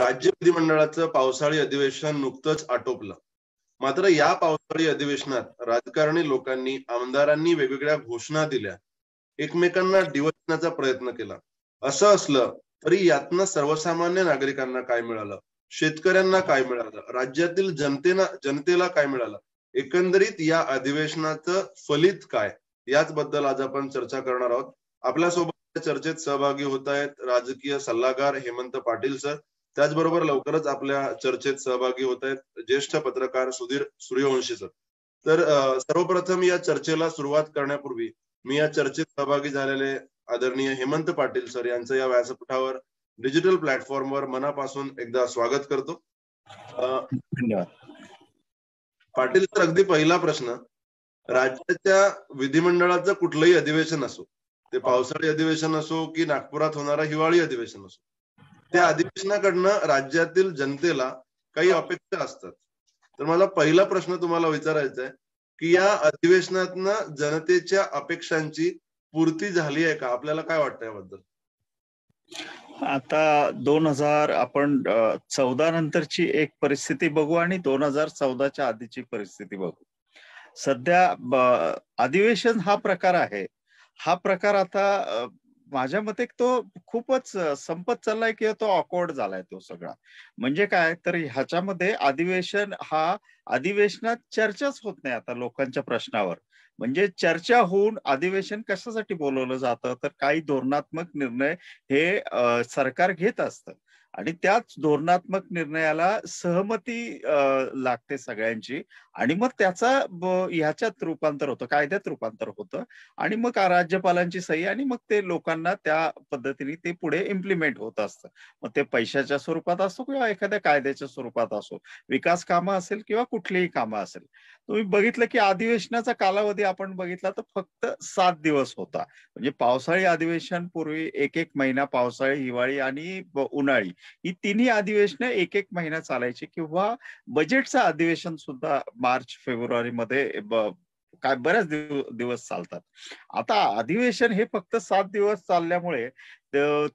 राज्य विधिमंडळाचं पावसाळी अधिवेशन नुकतंच आटोपलं मात्र या पावसाळी अधिवेशनात राजकारणी लोकांनी आमदारांनी वेगवेगळ्या घोषणा दिल्या एकमेकांना डिवचण्याचा प्रयत्न केला असं असलं तरी यातनं सर्वसामान्य नागरिकांना काय मिळालं शेतकऱ्यांना काय मिळालं राज्यातील जनतेना जनतेला काय मिळालं एकंदरीत या अधिवेशनाचं फलित काय याचबद्दल बद्दल आज आपण चर्चा करणार आहोत आपल्यासोबत चर्चेत सहभागी होत आहेत राजकीय सल्लागार हेमंत पाटील सर त्याचबरोबर लवकरच आपल्या चर्चेत सहभागी होत आहेत ज्येष्ठ पत्रकार सुधीर सूर्यवंशी सर तर सर्वप्रथम या चर्चेला सुरुवात करण्यापूर्वी मी या चर्चेत सहभागी झालेले आदरणीय हेमंत पाटील सर यांचं या व्यासपीठावर डिजिटल प्लॅटफॉर्मवर मनापासून एकदा स्वागत करतो धन्यवाद पाटील सर अगदी पहिला प्रश्न राज्याच्या विधिमंडळाचं कुठलंही अधिवेशन असो ते पावसाळी अधिवेशन असो की नागपुरात होणारा हिवाळी अधिवेशन असो त्या अधिवेशनाकडनं राज्यातील जनतेला काही अपेक्षा असतात तर मला पहिला प्रश्न तुम्हाला विचारायचा आहे की या अधिवेशनातनं जनतेच्या अपेक्षांची पूर्ती झाली आहे का आपल्याला काय वाटतं याबद्दल आता दोन हजार आपण चौदा नंतरची एक परिस्थिती बघू आणि दोन हजार चौदाच्या आधीची परिस्थिती बघू सध्या अधिवेशन हा प्रकार आहे हा प्रकार आता माझ्या मते तो खूपच संपत चाललाय किंवा तो ऑकवर्ड झालाय तो सगळा म्हणजे काय तर ह्याच्यामध्ये अधिवेशन हा अधिवेशनात चर्चाच होत नाही आता लोकांच्या प्रश्नावर म्हणजे चर्चा होऊन अधिवेशन कशासाठी बोलवलं जातं तर काही धोरणात्मक निर्णय हे सरकार घेत असतं आणि त्याच धोरणात्मक निर्णयाला सहमती लागते सगळ्यांची आणि मग त्याचा ह्याच्यात रूपांतर होतं कायद्यात रूपांतर होतं आणि मग राज्यपालांची सही आणि मग ते लोकांना त्या पद्धतीने ते पुढे इम्प्लिमेंट होत असतं मग ते पैशाच्या स्वरूपात असो किंवा एखाद्या कायद्याच्या स्वरूपात असो विकास कामं असेल किंवा कुठलीही कामं असेल तुम्ही बघितलं की अधिवेशनाचा कालावधी आपण बघितला तर फक्त सात दिवस होता म्हणजे पावसाळी अधिवेशन पूर्वी एक एक महिना पावसाळी हिवाळी आणि उन्हाळी ही तिन्ही अधिवेशन एक एक महिना चालायची किंवा बजेटचं अधिवेशन सुद्धा मार्च मध्ये काय बऱ्याच दिवस चालतात आता अधिवेशन हे फक्त सात दिवस चालल्यामुळे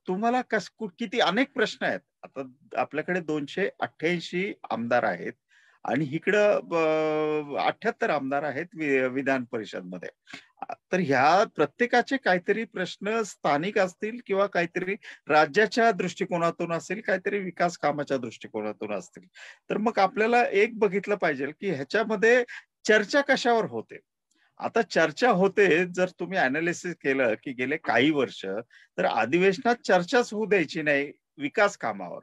तुम्हाला कस किती अनेक प्रश्न आहेत आता आपल्याकडे दोनशे अठ्ठ्याऐंशी आमदार आहेत आणि इकडं अठ्याहत्तर आमदार आहेत विधान परिषद मध्ये तर ह्या प्रत्येकाचे काहीतरी प्रश्न स्थानिक असतील किंवा काहीतरी राज्याच्या दृष्टिकोनातून असेल काहीतरी विकास कामाच्या दृष्टिकोनातून असतील तर मग आपल्याला एक बघितलं पाहिजे की ह्याच्यामध्ये चर्चा कशावर होते आता चर्चा होते जर तुम्ही अनालिसिस केलं की गेले काही वर्ष तर अधिवेशनात चर्चाच होऊ द्यायची नाही विकास कामावर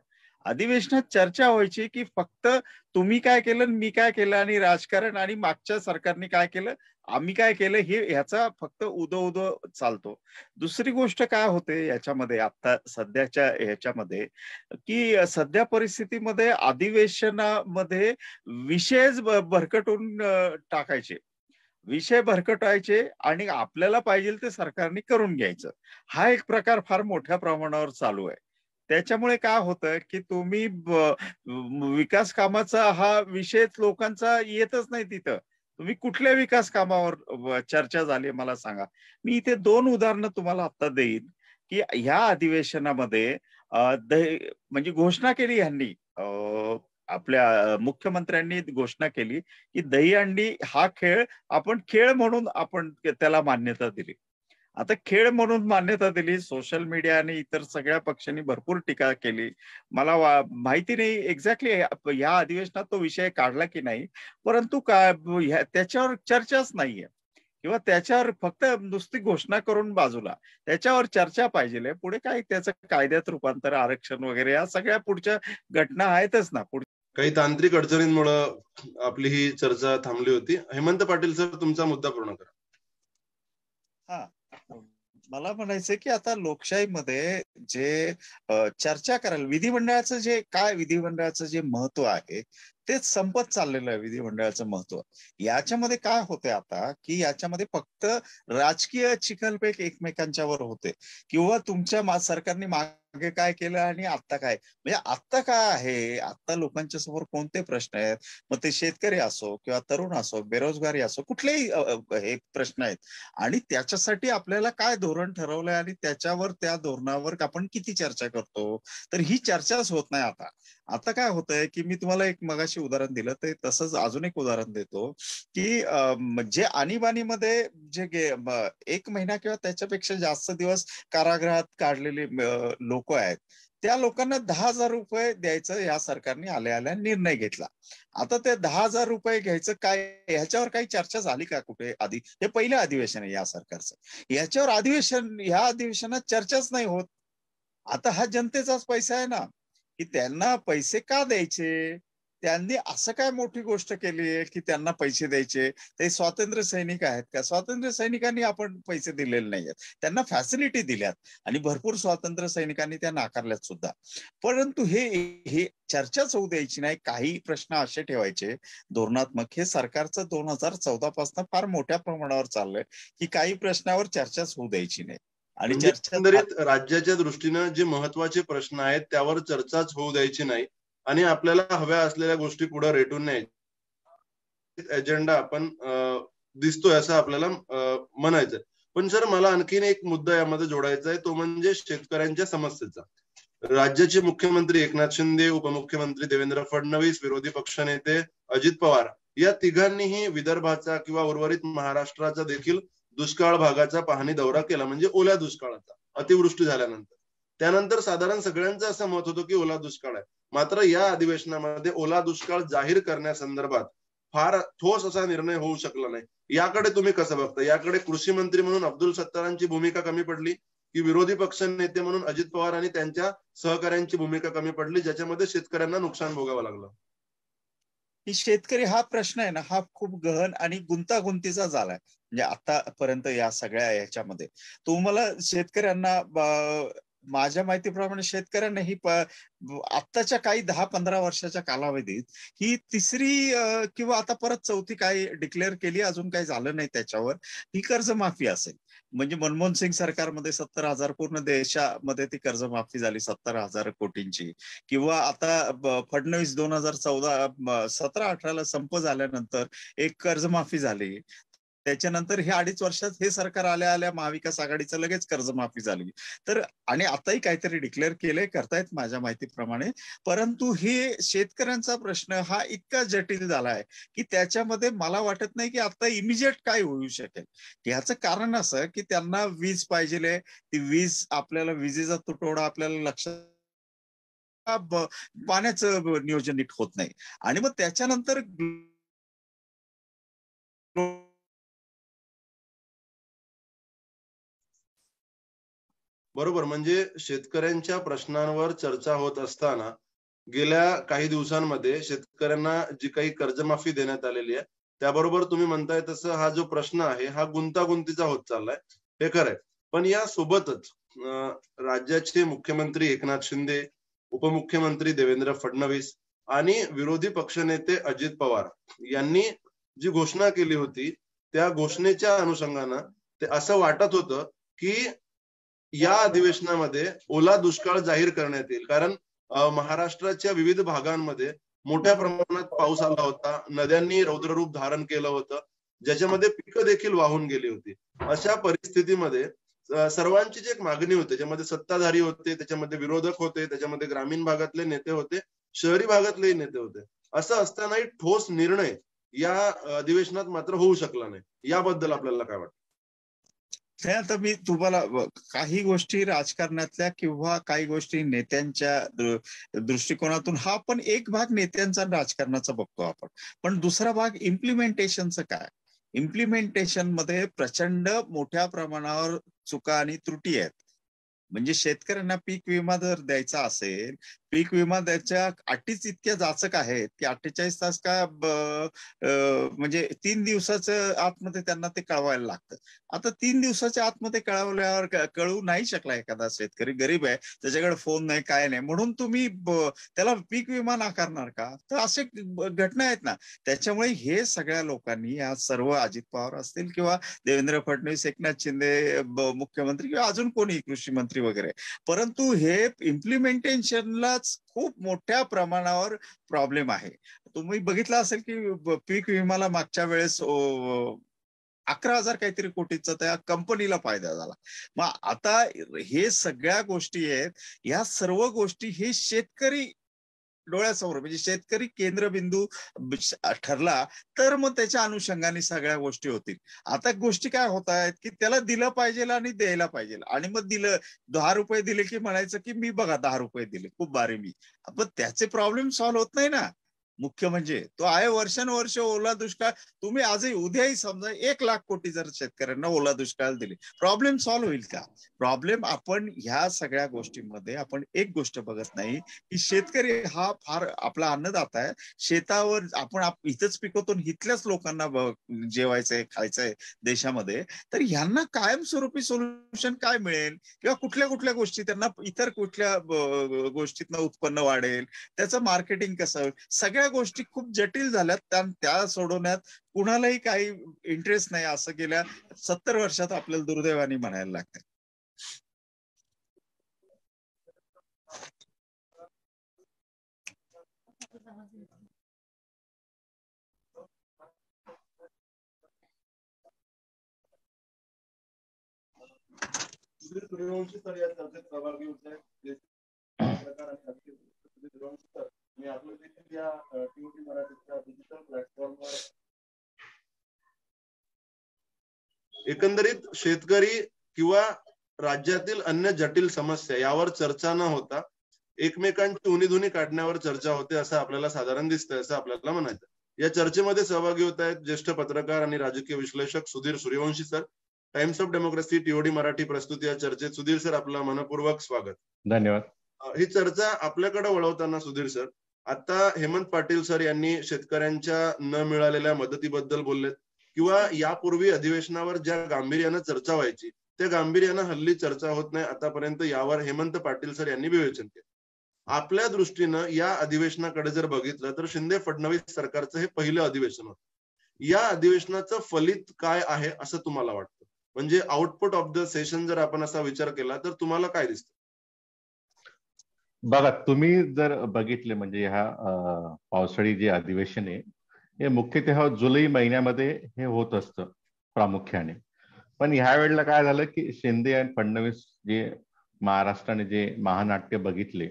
अधिवेशनात चर्चा व्हायची की फक्त तुम्ही काय केलं मी काय केलं आणि राजकारण आणि मागच्या सरकारने काय केलं आम्ही काय केलं हे ह्याचा फक्त उदो उदो चालतो दुसरी गोष्ट काय होते याच्यामध्ये आता सध्याच्या ह्याच्यामध्ये की सध्या परिस्थितीमध्ये अधिवेशनामध्ये विषयच भरकटून टाकायचे विषय भरकटायचे आणि आपल्याला पाहिजे ते सरकारने करून घ्यायचं हा एक प्रकार फार मोठ्या प्रमाणावर चालू आहे त्याच्यामुळे काय होतं की तुम्ही विकास कामाचा हा विषय लोकांचा येतच नाही तिथं तुम्ही कुठल्या विकास कामावर चर्चा झाली मला सांगा मी इथे दोन उदाहरणं तुम्हाला आता देईन की ह्या अधिवेशनामध्ये म्हणजे घोषणा केली ह्यांनी आपल्या मुख्यमंत्र्यांनी घोषणा केली की अंडी हा खेळ आपण खेळ म्हणून आपण त्याला मान्यता दिली आता खेळ म्हणून मान्यता दिली सोशल मीडिया आणि इतर सगळ्या पक्षांनी भरपूर टीका केली मला माहिती नाही एक्झॅक्टली ह्या अधिवेशनात तो विषय काढला की नाही परंतु काय त्याच्यावर चर्चाच नाहीये किंवा त्याच्यावर फक्त नुसती घोषणा करून बाजूला त्याच्यावर चर्चा पाहिजे पुढे काय त्याचं कायद्यात रूपांतर आरक्षण वगैरे या सगळ्या पुढच्या घटना आहेतच ना पुढे काही तांत्रिक अडचणींमुळे आपली ही चर्चा थांबली होती हेमंत पाटील सर तुमचा मुद्दा पूर्ण करा हा मला म्हणायचं की आता लोकशाहीमध्ये जे चर्चा करायला विधिमंडळाचं जे काय विधिमंडळाचं जे महत्व आहे तेच संपत चाललेलं आहे विधिमंडळाचं महत्व याच्यामध्ये काय होते आता की याच्यामध्ये फक्त राजकीय चिखलपेक एकमेकांच्यावर होते किंवा तुमच्या सरकारने माग मागे काय केलं आणि आता काय म्हणजे आता काय आहे आता लोकांच्या समोर कोणते प्रश्न आहेत मग ते शेतकरी असो किंवा तरुण असो बेरोजगारी असो कुठलेही हे प्रश्न आहेत आणि त्याच्यासाठी आपल्याला काय धोरण ठरवलंय आणि त्याच्यावर त्या धोरणावर आपण किती चर्चा करतो तर ही चर्चाच होत नाही आता आता काय आहे की मी तुम्हाला एक मगाशी उदाहरण दिलं ते तसंच अजून एक उदाहरण देतो की जे आणीबाणीमध्ये जे एक महिना किंवा त्याच्यापेक्षा जास्त दिवस कारागृहात काढलेले लोक लोक आहेत त्या लोकांना दहा हजार रुपये द्यायचं या सरकारने आल्या आल्या निर्णय घेतला आता ते दहा हजार रुपये घ्यायचं काय ह्याच्यावर काही चर्चा झाली का कुठे आधी हे पहिलं अधिवेशन आहे या सरकारचं याच्यावर अधिवेशन ह्या अधिवेशनात चर्चाच नाही होत आता हा जनतेचाच पैसा आहे ना की त्यांना पैसे का द्यायचे त्यांनी असं काय मोठी गोष्ट केली आहे की त्यांना पैसे द्यायचे ते स्वातंत्र्य सैनिक आहेत त्या स्वातंत्र्य सैनिकांनी आपण पैसे दिलेले नाही आहेत त्यांना फॅसिलिटी दिल्यात आणि भरपूर स्वातंत्र्य सैनिकांनी त्या नाकारल्यात सुद्धा परंतु हे हे चर्चाच होऊ द्यायची नाही काही प्रश्न असे ठेवायचे धोरणात्मक हे सरकारचं दोन हजार चौदा पासून फार मोठ्या प्रमाणावर चाललंय की काही प्रश्नावर चर्चाच होऊ द्यायची नाही आणि म्हणजे चर्चा राज्याच्या दृष्टीनं जे महत्वाचे प्रश्न आहेत त्यावर चर्चाच होऊ द्यायची नाही आणि आपल्याला हव्या असलेल्या गोष्टी पुढे रेटून न्यायच्या एजेंडा आपण दिसतोय असं आपल्याला म्हणायचं पण सर मला आणखीन एक मुद्दा यामध्ये जोडायचा आहे तो म्हणजे शेतकऱ्यांच्या समस्येचा राज्याचे मुख्यमंत्री एकनाथ शिंदे उपमुख्यमंत्री देवेंद्र फडणवीस विरोधी पक्षनेते अजित पवार या तिघांनीही विदर्भाचा किंवा उर्वरित महाराष्ट्राचा देखील दुष्काळ भागाचा पाहणी दौरा केला म्हणजे ओल्या दुष्काळाचा अतिवृष्टी झाल्यानंतर त्यानंतर साधारण सगळ्यांचं असं मत होतं की ओला दुष्काळ आहे मात्र या अधिवेशनामध्ये ओला दुष्काळ जाहीर करण्यासंदर्भात फार ठोस असा निर्णय होऊ शकला नाही याकडे तुम्ही कसं बघता याकडे कृषी मंत्री म्हणून अब्दुल सत्तारांची भूमिका कमी पडली की विरोधी पक्ष नेते म्हणून अजित पवार आणि त्यांच्या सहकाऱ्यांची भूमिका कमी पडली ज्याच्यामध्ये शेतकऱ्यांना नुकसान भोगावं लागलं ही शेतकरी हा प्रश्न आहे ना हा खूप गहन आणि गुंतागुंतीचा झालाय म्हणजे आतापर्यंत या सगळ्या याच्यामध्ये तुम्हाला शेतकऱ्यांना माझ्या माहितीप्रमाणे शेतकऱ्यांना ही आत्ताच्या काही दहा पंधरा वर्षाच्या कालावधीत ही तिसरी किंवा आता परत चौथी काही डिक्लेअर केली अजून काही झालं नाही त्याच्यावर ही कर्जमाफी असेल म्हणजे मनमोहन सिंग सरकारमध्ये सत्तर हजार पूर्ण देशामध्ये ती कर्जमाफी झाली सत्तर हजार कोटींची किंवा आता फडणवीस दोन हजार चौदा सतरा अठराला संप झाल्यानंतर एक कर्जमाफी झाली त्याच्यानंतर हे अडीच वर्षात हे सरकार आल्या आल्या महाविकास आघाडीचं लगेच कर्जमाफी झाली तर आणि आताही काहीतरी डिक्लेअर केले करतायत माझ्या माहितीप्रमाणे परंतु हे शेतकऱ्यांचा प्रश्न हा इतका जटिल झाला आहे की त्याच्यामध्ये मला वाटत नाही की आता इमिजिएट काय होऊ शकेल ह्याचं कारण असं की त्यांना वीज पाहिजे ती वीज आपल्याला विजेचा तुटवडा आपल्याला लक्षात पाण्याचं नियोजन होत नाही आणि मग त्याच्यानंतर बरोबर म्हणजे शेतकऱ्यांच्या प्रश्नांवर चर्चा होत असताना गेल्या काही दिवसांमध्ये शेतकऱ्यांना जी काही कर्जमाफी देण्यात आलेली आहे त्याबरोबर तुम्ही म्हणताय तसं हा जो प्रश्न आहे हा गुंतागुंतीचा होत चाललाय हे खरंय पण या सोबतच राज्याचे मुख्यमंत्री एकनाथ शिंदे उपमुख्यमंत्री देवेंद्र फडणवीस आणि विरोधी पक्षनेते अजित पवार यांनी जी घोषणा केली होती त्या घोषणेच्या अनुषंगानं ते असं वाटत होतं की या अधिवेशनामध्ये ओला दुष्काळ जाहीर करण्यात येईल कारण महाराष्ट्राच्या विविध भागांमध्ये मोठ्या प्रमाणात पाऊस आला होता नद्यांनी रौद्ररूप धारण केलं होतं ज्याच्यामध्ये पिकं देखील वाहून गेली होती अशा परिस्थितीमध्ये सर्वांची जी एक मागणी होती ज्यामध्ये सत्ताधारी होते त्याच्यामध्ये विरोधक होते त्याच्यामध्ये ग्रामीण भागातले नेते होते शहरी भागातलेही नेते होते असं असतानाही ठोस निर्णय या अधिवेशनात मात्र होऊ शकला नाही याबद्दल आपल्याला काय वाटतं मी तुम्हाला काही गोष्टी राजकारणातल्या किंवा काही गोष्टी नेत्यांच्या दृष्टिकोनातून हा पण एक भाग नेत्यांचा राजकारणाचा बघतो आपण पण दुसरा भाग इम्प्लिमेंटेशनचं काय इम्प्लिमेंटेशन मध्ये प्रचंड मोठ्या प्रमाणावर चुका आणि त्रुटी आहेत म्हणजे शेतकऱ्यांना पीक विमा जर द्यायचा असेल पीक विमा त्याच्या अटीच इतक्या जाचक आहेत की अठ्ठेचाळीस तास का म्हणजे तीन दिवसाचं आतमध्ये त्यांना ते कळवायला लागतं आता तीन दिवसाच्या आतमध्ये कळवल्यावर कळवू नाही शकला एखादा शेतकरी गरीब आहे त्याच्याकडे फोन नाही काय नाही म्हणून तुम्ही त्याला पीक विमा नाकारणार का तर असे घटना आहेत ना त्याच्यामुळे हे सगळ्या लोकांनी या सर्व अजित पवार असतील किंवा देवेंद्र फडणवीस एकनाथ शिंदे मुख्यमंत्री किंवा अजून कोणी कृषी मंत्री वगैरे परंतु हे इम्प्लिमेंटेशनला खूप मोठ्या प्रमाणावर प्रॉब्लेम आहे तुम्ही बघितला असेल की पीक विमाला मागच्या वेळेस अकरा हजार काहीतरी कोटीचा त्या कंपनीला फायदा झाला मग आता हे सगळ्या गोष्टी आहेत या सर्व गोष्टी हे शेतकरी डोळ्यासमोर म्हणजे शेतकरी केंद्रबिंदू ठरला तर मग त्याच्या अनुषंगाने सगळ्या गोष्टी होतील आता गोष्टी काय होत आहेत की त्याला दिलं पाहिजे आणि द्यायला पाहिजे आणि मग दिलं दहा रुपये दिले की म्हणायचं की मी बघा दहा रुपये दिले खूप भारी मी पण त्याचे प्रॉब्लेम सॉल्व्ह होत नाही ना मुख्य म्हणजे तो आहे वर्षानुवर्ष ओला दुष्काळ तुम्ही आजही उद्याही समजा एक लाख कोटी जर शेतकऱ्यांना ओला दुष्काळ दिली प्रॉब्लेम सॉल्व्ह होईल का प्रॉब्लेम आपण ह्या सगळ्या गोष्टींमध्ये आपण एक गोष्ट बघत नाही की शेतकरी हा फार आपला अन्नदाता आहे शेतावर आपण इथंच पिकवतो इथल्याच लोकांना जेवायचंय खायचंय देशामध्ये तर ह्यांना कायमस्वरूपी सोल्युशन काय मिळेल किंवा कुठल्या कुठल्या गोष्टी त्यांना इतर कुठल्या गोष्टीतनं उत्पन्न वाढेल त्याचं मार्केटिंग कसं सगळ्या गोष्टी खूप जटिल झाल्यात त्या त्या सोडवण्यात कुणालाही काही इंटरेस्ट नाही असं गेल्या सत्तर वर्षात आपल्याला दुर्दैवाने म्हणायला लागते मी आपलं देखील या टीव्ही मराठीच्या डिजिटल प्लॅटफॉर्मवर एकंदरीत शेतकरी किंवा राज्यातील अन्य जटिल समस्या यावर चर्चा न होता एकमेकांची धुनी काढण्यावर चर्चा होते असं आपल्याला साधारण दिसतंय असं आपल्याला म्हणायचं या चर्चेमध्ये सहभागी होत आहेत ज्येष्ठ पत्रकार आणि राजकीय विश्लेषक Sudhir Suryavanshi sir Times of Democracy TOD Marathi प्रस्तुती या चर्चेत सुधीर सर आपलं मनपूर्वक स्वागत धन्यवाद ही चर्चा आपल्याकडे वळवताना सुधीर सर आता हेमंत पाटील सर यांनी शेतकऱ्यांच्या न मिळालेल्या मदतीबद्दल बोललेत किंवा यापूर्वी अधिवेशनावर ज्या गांभीर्यानं चर्चा व्हायची त्या गांभीर्यानं हल्ली चर्चा होत नाही आतापर्यंत यावर हेमंत पाटील सर यांनी विवेचन केलं आपल्या दृष्टीनं या अधिवेशनाकडे जर बघितलं तर शिंदे फडणवीस सरकारचं हे पहिलं अधिवेशन होत या अधिवेशनाचं फलित काय आहे असं तुम्हाला वाटतं म्हणजे आउटपुट ऑफ द सेशन जर आपण असा विचार केला तर तुम्हाला काय दिसतं बघा तुम्ही जर बघितले म्हणजे ह्या पावसाळी जे अधिवेशन आहे हे मुख्यतः जुलै महिन्यामध्ये हे होत असतं प्रामुख्याने पण ह्या वेळेला काय झालं की शिंदे आणि फडणवीस जे महाराष्ट्राने जे महानाट्य बघितले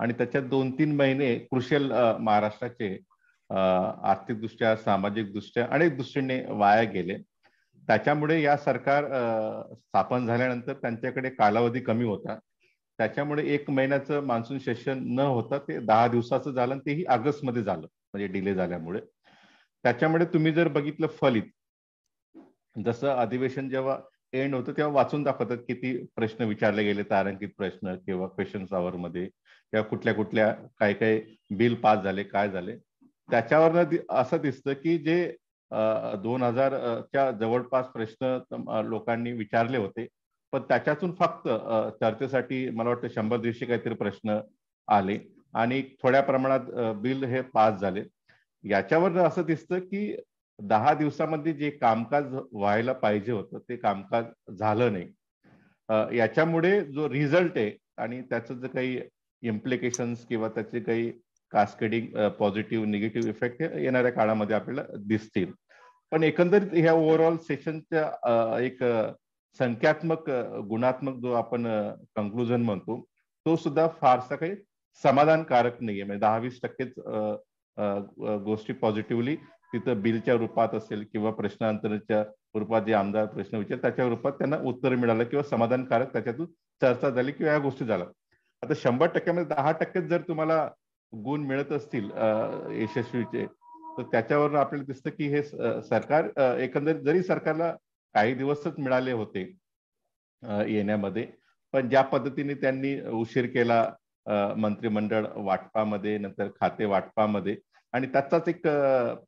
आणि त्याच्यात दोन तीन महिने कृशल महाराष्ट्राचे आर्थिकदृष्ट्या सामाजिकदृष्ट्या अनेक दृष्टीने वाया गेले त्याच्यामुळे या सरकार स्थापन झाल्यानंतर त्यांच्याकडे कालावधी कमी होता त्याच्यामुळे एक महिन्याचं मान्सून सेशन न होता ते दहा दिवसाचं झालं आणि तेही ऑगस्ट मध्ये झालं म्हणजे डिले झाल्यामुळे त्याच्यामुळे तुम्ही जर बघितलं फलित जसं अधिवेशन जेव्हा एंड होतं तेव्हा वाचून दाखवतात किती प्रश्न विचारले गेले तारांकित प्रश्न किंवा क्वेश्चन आवर मध्ये किंवा कुठल्या कुठल्या काय काय बिल पास झाले काय झाले त्याच्यावर असं दिसतं की जे दोन हजारच्या जवळपास प्रश्न लोकांनी विचारले होते पण त्याच्यातून फक्त चर्चेसाठी मला वाटतं शंभर दीडशे काहीतरी प्रश्न आले आणि थोड्या प्रमाणात बिल हे पास झाले याच्यावर असं दिसतं की दहा दिवसामध्ये जे कामकाज व्हायला पाहिजे होतं ते कामकाज झालं नाही याच्यामुळे जो रिझल्ट आहे आणि त्याचं जे काही इम्प्लिकेशन किंवा त्याचे काही कास्केडिंग पॉझिटिव्ह निगेटिव्ह इफेक्ट येणाऱ्या काळामध्ये आपल्याला दिसतील पण एकंदरीत ह्या ओव्हरऑल सेशनच्या एक संख्यात्मक गुणात्मक जो आपण कन्क्लुजन म्हणतो तो सुद्धा फारसा काही समाधानकारक नाहीये म्हणजे दहा वीस टक्केच गोष्टी पॉझिटिव्हली तिथं बिलच्या रूपात असेल किंवा प्रश्नांतरच्या रूपात जे आमदार प्रश्न विचार त्याच्या रूपात त्यांना उत्तर मिळालं किंवा समाधानकारक त्याच्यातून चर्चा झाली किंवा या गोष्टी झाल्या आता शंभर टक्क्यामध्ये दहा टक्केच जर तुम्हाला गुण मिळत असतील यशस्वीचे तर त्याच्यावर आपल्याला दिसतं की हे सरकार एकंदरीत जरी सरकारला काही दिवसच मिळाले होते येण्यामध्ये पण ज्या पद्धतीने त्यांनी उशीर केला मंत्रिमंडळ वाटपामध्ये नंतर खाते वाटपामध्ये आणि त्याचाच एक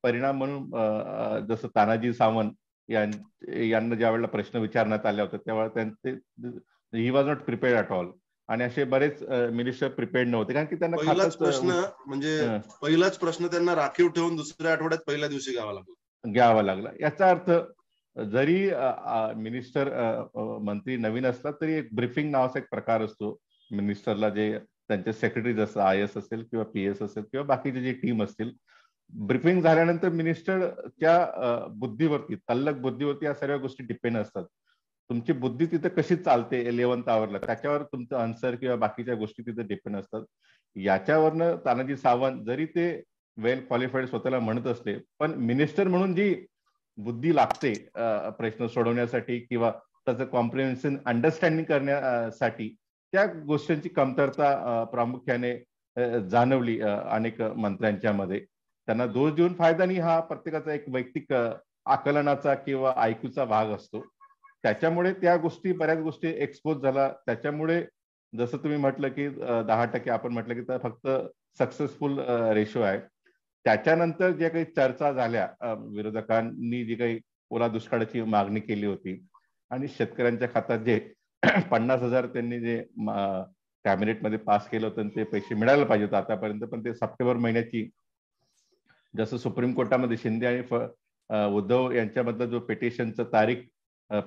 परिणाम म्हणून जसं तानाजी सावंत यांना ज्या वेळेला प्रश्न विचारण्यात आले होते त्यावेळेला त्यांचे he was not prepared at all आणि असे बरेच मिनिस्टर प्रिपेअर्ड नव्हते कारण की त्यांना पहिलाच प्रश्न म्हणजे पहिलाच प्रश्न त्यांना राखीव ठेवून दुसऱ्या आठवड्यात पहिल्या दिवशी घ्यावा लागला घ्यावा लागला याचा अर्थ जरी मिनिस्टर मंत्री नवीन असला तरी एक ब्रीफिंग नावाचा एक प्रकार असतो मिनिस्टरला जे त्यांचे सेक्रेटरीज असतात आय एस असेल किंवा पी एस असेल किंवा बाकीची जी टीम असतील ब्रीफिंग झाल्यानंतर मिनिस्टरच्या बुद्धीवरती तल्लक बुद्धीवरती या सर्व गोष्टी डिपेंड असतात तुमची बुद्धी तिथे कशी चालते इलेव्हन आवरला त्याच्यावर तुमचं आन्सर किंवा बाकीच्या गोष्टी तिथे डिपेंड असतात याच्यावरनं तानाजी सावंत जरी ते वेल क्वालिफाईड स्वतःला म्हणत असते पण मिनिस्टर म्हणून जी बुद्धी लागते प्रश्न सोडवण्यासाठी किंवा त्याचं कॉम्प्रिहेन्शन अंडरस्टँडिंग करण्यासाठी त्या गोष्टींची कमतरता प्रामुख्याने जाणवली अनेक मंत्र्यांच्या मध्ये त्यांना दोष देऊन फायदा नाही हा प्रत्येकाचा एक वैयक्तिक आकलनाचा किंवा ऐकूचा भाग असतो त्याच्यामुळे त्या गोष्टी बऱ्याच गोष्टी एक्सपोज झाला त्याच्यामुळे जसं तुम्ही म्हटलं की दहा टक्के आपण म्हटलं की फक्त सक्सेसफुल रेशो आहे त्याच्यानंतर ज्या काही चर्चा झाल्या विरोधकांनी जी काही ओला दुष्काळाची मागणी केली होती आणि शेतकऱ्यांच्या खात्यात जे पन्नास हजार त्यांनी जे कॅबिनेटमध्ये पास केलं होतं ते पैसे मिळायला पाहिजे होते आतापर्यंत पण ते सप्टेंबर महिन्याची जसं सुप्रीम कोर्टामध्ये शिंदे आणि उद्धव यांच्यामधला जो पिटिशनचं तारीख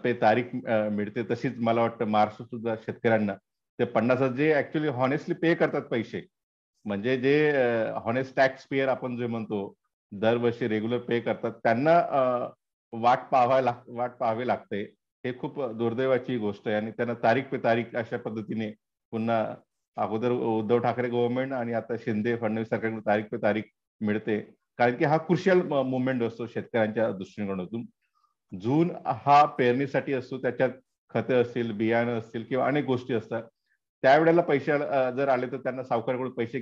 पे तारीख मिळते तशीच मला वाटतं मार्च सुद्धा शेतकऱ्यांना ते पन्नास हजार जे ऍक्च्युली हॉनेस्टली पे करतात पैसे म्हणजे जे हॉनेस्ट टॅक्स पेयर आपण जे म्हणतो दरवर्षी रेग्युलर पे करतात त्यांना वाट पाहावा लाग वाट पाहावी लागते हे खूप दुर्दैवाची गोष्ट आहे आणि त्यांना तारीख पे तारीख अशा पद्धतीने पुन्हा अगोदर उद्धव ठाकरे गव्हर्नमेंट आणि आता शिंदे फडणवीस सरकारकडून तारीख पे तारीख मिळते कारण की हा क्रुशियल मुवमेंट असतो शेतकऱ्यांच्या दृष्टीकोनातून जून हा पेरणीसाठी असतो त्याच्यात खतं असतील बियाणं असतील किंवा अनेक गोष्टी असतात त्यावेळेला पैसे जर आले तर त्यांना सावकाराकडून पैसे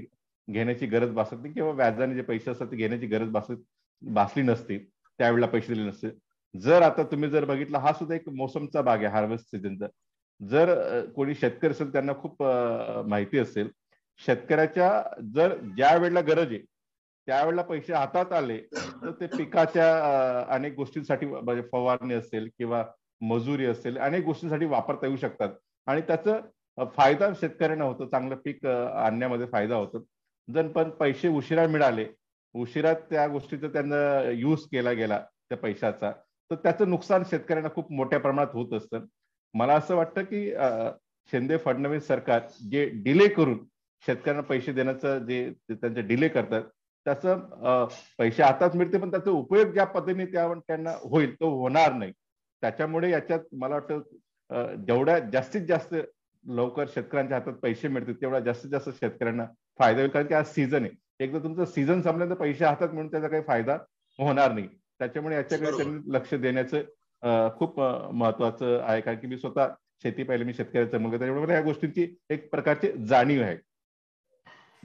घेण्याची गरज भासत नाही किंवा व्याजाने जे पैसे असतात ते घेण्याची गरज भासत भासली नसते त्यावेळेला पैसे दिले नसते जर आता तुम्ही जर बघितला हा सुद्धा एक मोसमचा भाग आहे हार्वेस्ट सीझनचा जर कोणी शेतकरी असेल त्यांना खूप माहिती असेल शेतकऱ्याच्या जर ज्या वेळेला गरज आहे त्यावेळेला पैसे हातात आले तर ते पिकाच्या अनेक गोष्टींसाठी म्हणजे फवारणी असेल किंवा मजुरी असेल अनेक गोष्टींसाठी वापरता येऊ शकतात आणि त्याचं फायदा शेतकऱ्यांना होतो चांगलं पीक आणण्यामध्ये फायदा होतो जर पण पैसे उशिरा मिळाले उशिरा त्या गोष्टीचा त्यांना यूज केला गेला त्या पैशाचा तर त्याचं नुकसान शेतकऱ्यांना खूप मोठ्या प्रमाणात होत असतं मला असं वाटतं की शिंदे फडणवीस सरकार जे डिले करून शेतकऱ्यांना पैसे देण्याचं जे त्यांचे डिले करतात त्याचं पैसे आताच मिळते पण त्याचा उपयोग ज्या पद्धतीने त्या त्यांना होईल तो होणार नाही त्याच्यामुळे याच्यात मला वाटतं जेवढ्या जास्तीत जास्त लवकर शेतकऱ्यांच्या हातात पैसे मिळतील तेवढा जास्तीत जास्त शेतकऱ्यांना फायदा होईल कारण की आज सीझन आहे एकदा तुमचं सीझन संपल्यानंतर पैसे हातात म्हणून त्याचा काही फायदा होणार नाही त्याच्यामुळे याच्याकडे त्यांनी लक्ष देण्याचं खूप महत्वाचं आहे कारण की मी स्वतः शेती पाहिली मी शेतकऱ्याचं मुलगा त्याच्यामुळे मला या गोष्टींची एक प्रकारची जाणीव आहे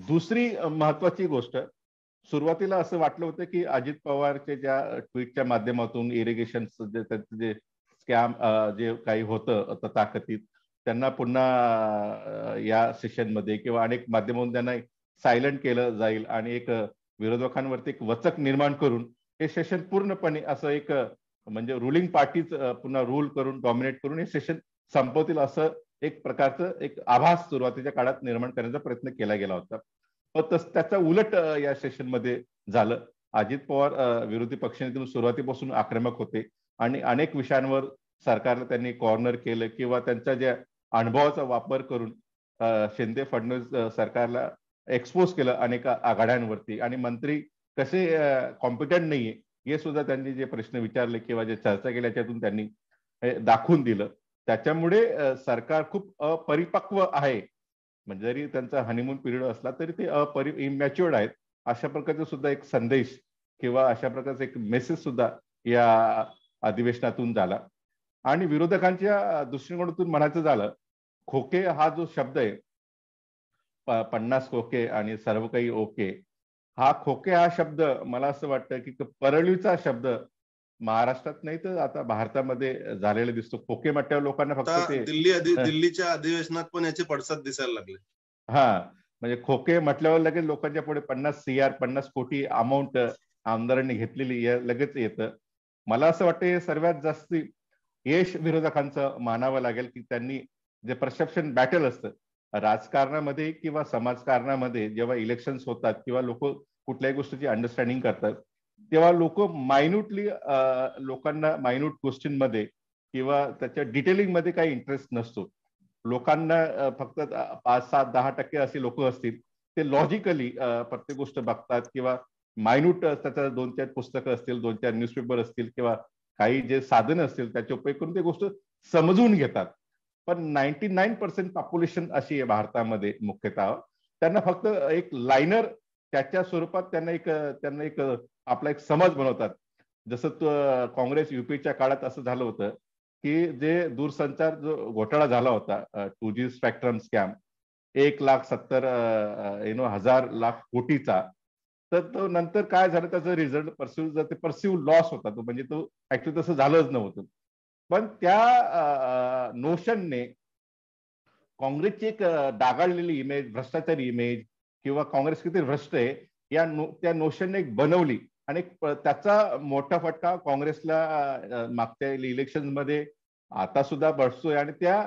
दुसरी महत्वाची गोष्ट सुरुवातीला असं वाटलं होतं की अजित पवारचे ज्या ट्विटच्या माध्यमातून इरिगेशन जे स्कॅम जे काही होतं ताकदीत त्यांना पुन्हा या सेशनमध्ये किंवा अनेक माध्यमातून त्यांना सायलंट केलं जाईल आणि एक विरोधकांवरती एक वचक निर्माण करून हे सेशन पूर्णपणे असं एक म्हणजे रुलिंग पार्टीच पुन्हा रूल करून डॉमिनेट करून हे सेशन संपवतील असं एक प्रकारचं एक आभास सुरुवातीच्या काळात निर्माण करण्याचा प्रयत्न केला गेला होता पण त्याचा उलट या सेशनमध्ये झालं अजित पवार विरोधी पक्षनेते सुरुवातीपासून आक्रमक होते आणि अनेक विषयांवर सरकारला त्यांनी कॉर्नर केलं किंवा त्यांच्या ज्या अनुभवाचा वापर करून शिंदे फडणवीस सरकारला एक्सपोज केलं अनेक आघाड्यांवरती आणि मंत्री कसे कॉम्पिटंट नाहीये हे सुद्धा त्यांनी जे प्रश्न विचारले किंवा जे चर्चा केल्या त्यातून त्यांनी दाखवून दिलं त्याच्यामुळे सरकार खूप अपरिपक्व आहे म्हणजे जरी त्यांचा हनीमून पिरियड असला तरी ते अपरि इमॅच्युअर्ड आहेत अशा प्रकारचा सुद्धा एक संदेश किंवा अशा प्रकारचा एक मेसेज सुद्धा या अधिवेशनातून झाला आणि विरोधकांच्या दृष्टिकोनातून म्हणायचं झालं खोके हा जो शब्द आहे पन्नास खोके आणि सर्व काही ओके हा खोके हा शब्द मला असं वाटतं की परळीचा शब्द महाराष्ट्रात नाही तर आता भारतामध्ये झालेला दिसतो खोके म्हटल्यावर लोकांना फक्त ते दिल्ली दिल्लीच्या अधिवेशनात पण याचे पडसाद दिसायला लागले हा म्हणजे खोके म्हटल्यावर लगेच लोकांच्या पुढे पन्नास सी आर पन्नास कोटी अमाऊंट आमदारांनी घेतलेली लगेच येतं मला असं वाटतं हे सर्वात जास्त यश विरोधकांचं मानावं लागेल की त्यांनी जे परसेप्शन बॅटल असतं राजकारणामध्ये किंवा समाजकारणामध्ये जेव्हा इलेक्शन्स होतात किंवा लोक कुठल्याही गोष्टीची अंडरस्टँडिंग करतात तेव्हा लोक मायन्यूटली लोकांना मायन्यूट गोष्टींमध्ये किंवा त्याच्या डिटेलिंगमध्ये काही इंटरेस्ट नसतो लोकांना फक्त पाच सात दहा टक्के असे लोक असतील ते लॉजिकली प्रत्येक गोष्ट बघतात किंवा मायन्यूट त्याच्या दोन चार पुस्तकं असतील दोन चार न्यूजपेपर असतील किंवा काही जे साधनं असतील त्याचे उपयोग करून ते गोष्ट समजून घेतात पण नाईन्टी नाईन पर्सेंट पॉप्युलेशन अशी आहे भारतामध्ये मुख्यतः त्यांना फक्त एक लाइनर त्याच्या स्वरूपात त्यांना एक त्यांना एक आपला एक समज बनवतात जसं काँग्रेस युपीच्या काळात असं झालं होतं की जे दूरसंचार जो घोटाळा झाला होता टू जी स्पेक्ट्रम स्कॅम एक लाख सत्तर यु नो हजार लाख कोटीचा तर तो नंतर काय झालं त्याचा रिझल्ट परसिव्ह ते परसिव्ह लॉस होता तो म्हणजे तो ऍक्च्युली तसं झालंच नव्हतं पण त्या नोशनने काँग्रेसची एक डागाळलेली इमेज भ्रष्टाचारी इमेज किंवा काँग्रेस किती भ्रष्ट आहे या नो त्या नोशनने एक बनवली आणि त्याचा मोठा फटका काँग्रेसला मागच्या इलेक्शन मध्ये आता सुद्धा बसतोय आणि त्या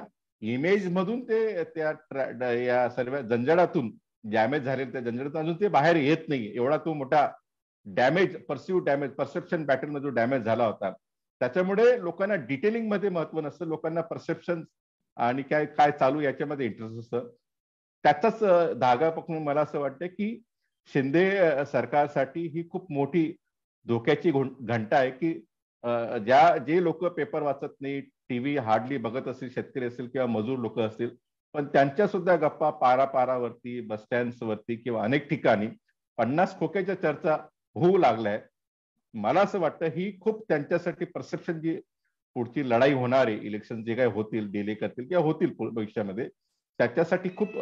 इमेज मधून ते त्या या सर्व जंजडातून डॅमेज झालेलं त्या जंजडातून ते बाहेर येत नाही एवढा तो मोठा damage perceive damage perception pattern मध्ये डॅमेज झाला होता त्याच्यामुळे लोकांना डिटेलिंग मध्ये महत्व नसतं लोकांना परसेप्शन आणि काय काय चालू याच्यामध्ये इंटरेस्ट असतं त्याचाच धागा पकडून मला असं वाटतं की शिंदे सरकारसाठी ही खूप मोठी धोक्याची घंटा आहे की ज्या जे लोक पेपर वाचत नाही टीव्ही हार्डली बघत असतील शेतकरी असतील किंवा मजूर लोक असतील पण त्यांच्या सुद्धा गप्पा पारापारावरती बस स्टँड्सवरती वरती किंवा अनेक ठिकाणी पन्नास खोक्याच्या चर्चा होऊ लागल्या आहेत मला असं वाटतं ही खूप त्यांच्यासाठी परसेप्शन जी पुढची लढाई होणार आहे इलेक्शन जे काय होतील डिले करतील किंवा होतील भविष्यामध्ये त्याच्यासाठी खूप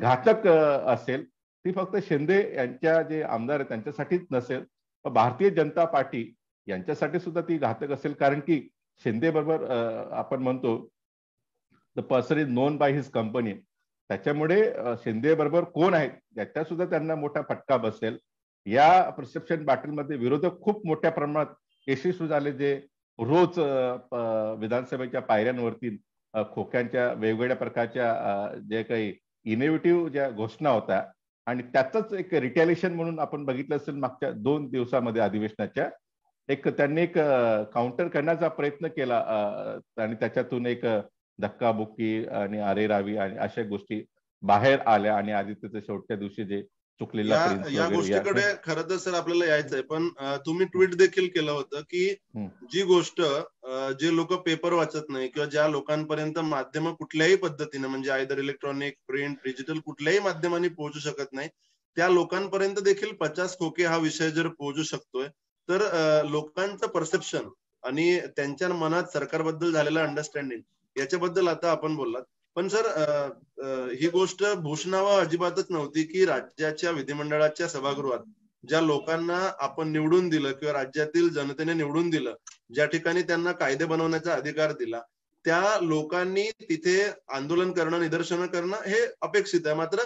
घातक असेल ती फक्त शिंदे यांच्या जे आमदार आहेत त्यांच्यासाठीच नसेल भारतीय जनता पार्टी यांच्यासाठी सुद्धा ती घातक असेल कारण की शिंदे बरोबर आपण म्हणतो the person is known by his company त्याच्यामुळे शिंदे बरोबर कोण आहेत याच्या सुद्धा त्यांना मोठा फटका बसेल या प्रिस्क्रिप्शन बाटलमध्ये विरोधक खूप मोठ्या प्रमाणात यशस्वी झाले जे रोज विधानसभेच्या पायऱ्यांवरती खोक्यांच्या वेगवेगळ्या प्रकारच्या जे काही इनोव्हेटिव्ह ज्या घोषणा होत्या आणि त्यातच एक रिटॅलिएशन म्हणून आपण बघितलं असेल मागच्या दोन दिवसामध्ये अधिवेशनाच्या एक त्यांनी एक काउंटर करण्याचा प्रयत्न केला आणि त्याच्यातून एक धक्काबुक्की आणि आरेरावी आणि अशा गोष्टी बाहेर आल्या आणि आदित्यच्या शेवटच्या दिवशी जे चुकलेला या गोष्टीकडे खर तर सर आपल्याला यायचंय पण तुम्ही ट्विट देखील केलं होतं की जी गोष्ट जे लोक पेपर वाचत नाही किंवा ज्या लोकांपर्यंत माध्यम कुठल्याही पद्धतीने म्हणजे आयदर इलेक्ट्रॉनिक प्रिंट डिजिटल कुठल्याही माध्यमाने पोहोचू शकत नाही त्या लोकांपर्यंत देखील पचास खोके हा विषय जर पोहोचू शकतोय तर लोकांचं परसेप्शन आणि त्यांच्या मनात सरकारबद्दल झालेलं अंडरस्टँडिंग याच्याबद्दल आता आपण बोललात पण सर ही गोष्ट भूषणावा अजिबातच नव्हती की राज्याच्या विधिमंडळाच्या सभागृहात ज्या लोकांना आपण निवडून दिलं किंवा राज्यातील जनतेने निवडून दिलं ज्या ठिकाणी त्यांना कायदे बनवण्याचा अधिकार दिला त्या लोकांनी तिथे आंदोलन करणं निदर्शनं करणं हे अपेक्षित आहे मात्र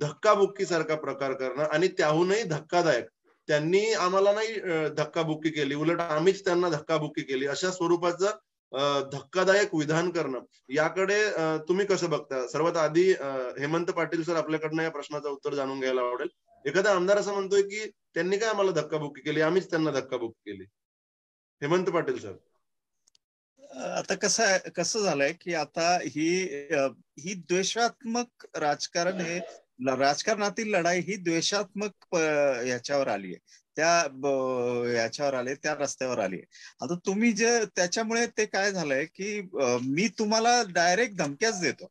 धक्काबुक्की सारखा प्रकार करणं आणि त्याहूनही धक्कादायक त्यांनी आम्हाला नाही धक्काबुक्की केली उलट आम्हीच त्यांना धक्काबुक्की केली अशा स्वरूपाचं धक्कादायक विधान करणं याकडे तुम्ही कसं बघता सर्वात आधी हेमंत पाटील सर आपल्याकडनं या प्रश्नाचं उत्तर जाणून घ्यायला आवडेल एखादा आमदार असं म्हणतोय की त्यांनी काय आम्हाला धक्काबुक्की केली आम्हीच त्यांना धक्काबुक्की केली हेमंत पाटील सर आता कसं कसं झालंय की आता ही ही द्वेषात्मक राजकारण हे राजकारणातील लढाई ही द्वेषात्मक याच्यावर आली आहे त्या याच्यावर आले त्या रस्त्यावर आले आता तुम्ही जे त्याच्यामुळे ते काय झालंय की मी तुम्हाला डायरेक्ट धमक्याच देतो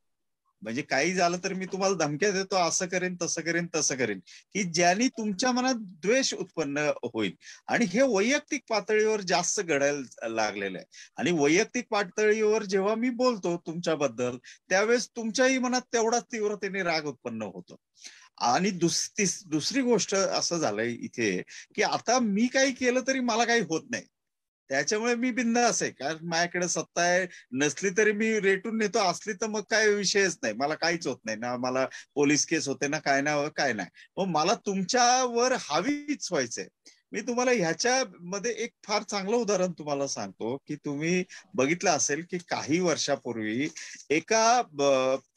म्हणजे काही झालं तर मी तुम्हाला धमक्या देतो असं करेन तसं करेन तसं करेन की ज्यांनी तुमच्या मनात द्वेष उत्पन्न होईल आणि हे वैयक्तिक पातळीवर जास्त घडायला लागलेलं आहे आणि वैयक्तिक पातळीवर जेव्हा मी बोलतो तुमच्याबद्दल त्यावेळेस तुमच्याही मनात तेवढाच तीव्रतेने राग उत्पन्न होतो आणि दुसरी गोष्ट असं झालंय इथे की आता मी काही केलं तरी मला काही होत नाही त्याच्यामुळे मी बिंदास आहे कारण माझ्याकडे सत्ता आहे नसली तरी मी रेटून नेतो असली तर मग काय विषयच नाही मला काहीच होत नाही ना मला पोलीस केस होते ना काय ना काय नाही मग मला तुमच्यावर हवीच व्हायचंय मी तुम्हाला ह्याच्यामध्ये मध्ये एक फार चांगलं उदाहरण तुम्हाला सांगतो की तुम्ही बघितलं असेल की काही वर्षापूर्वी एका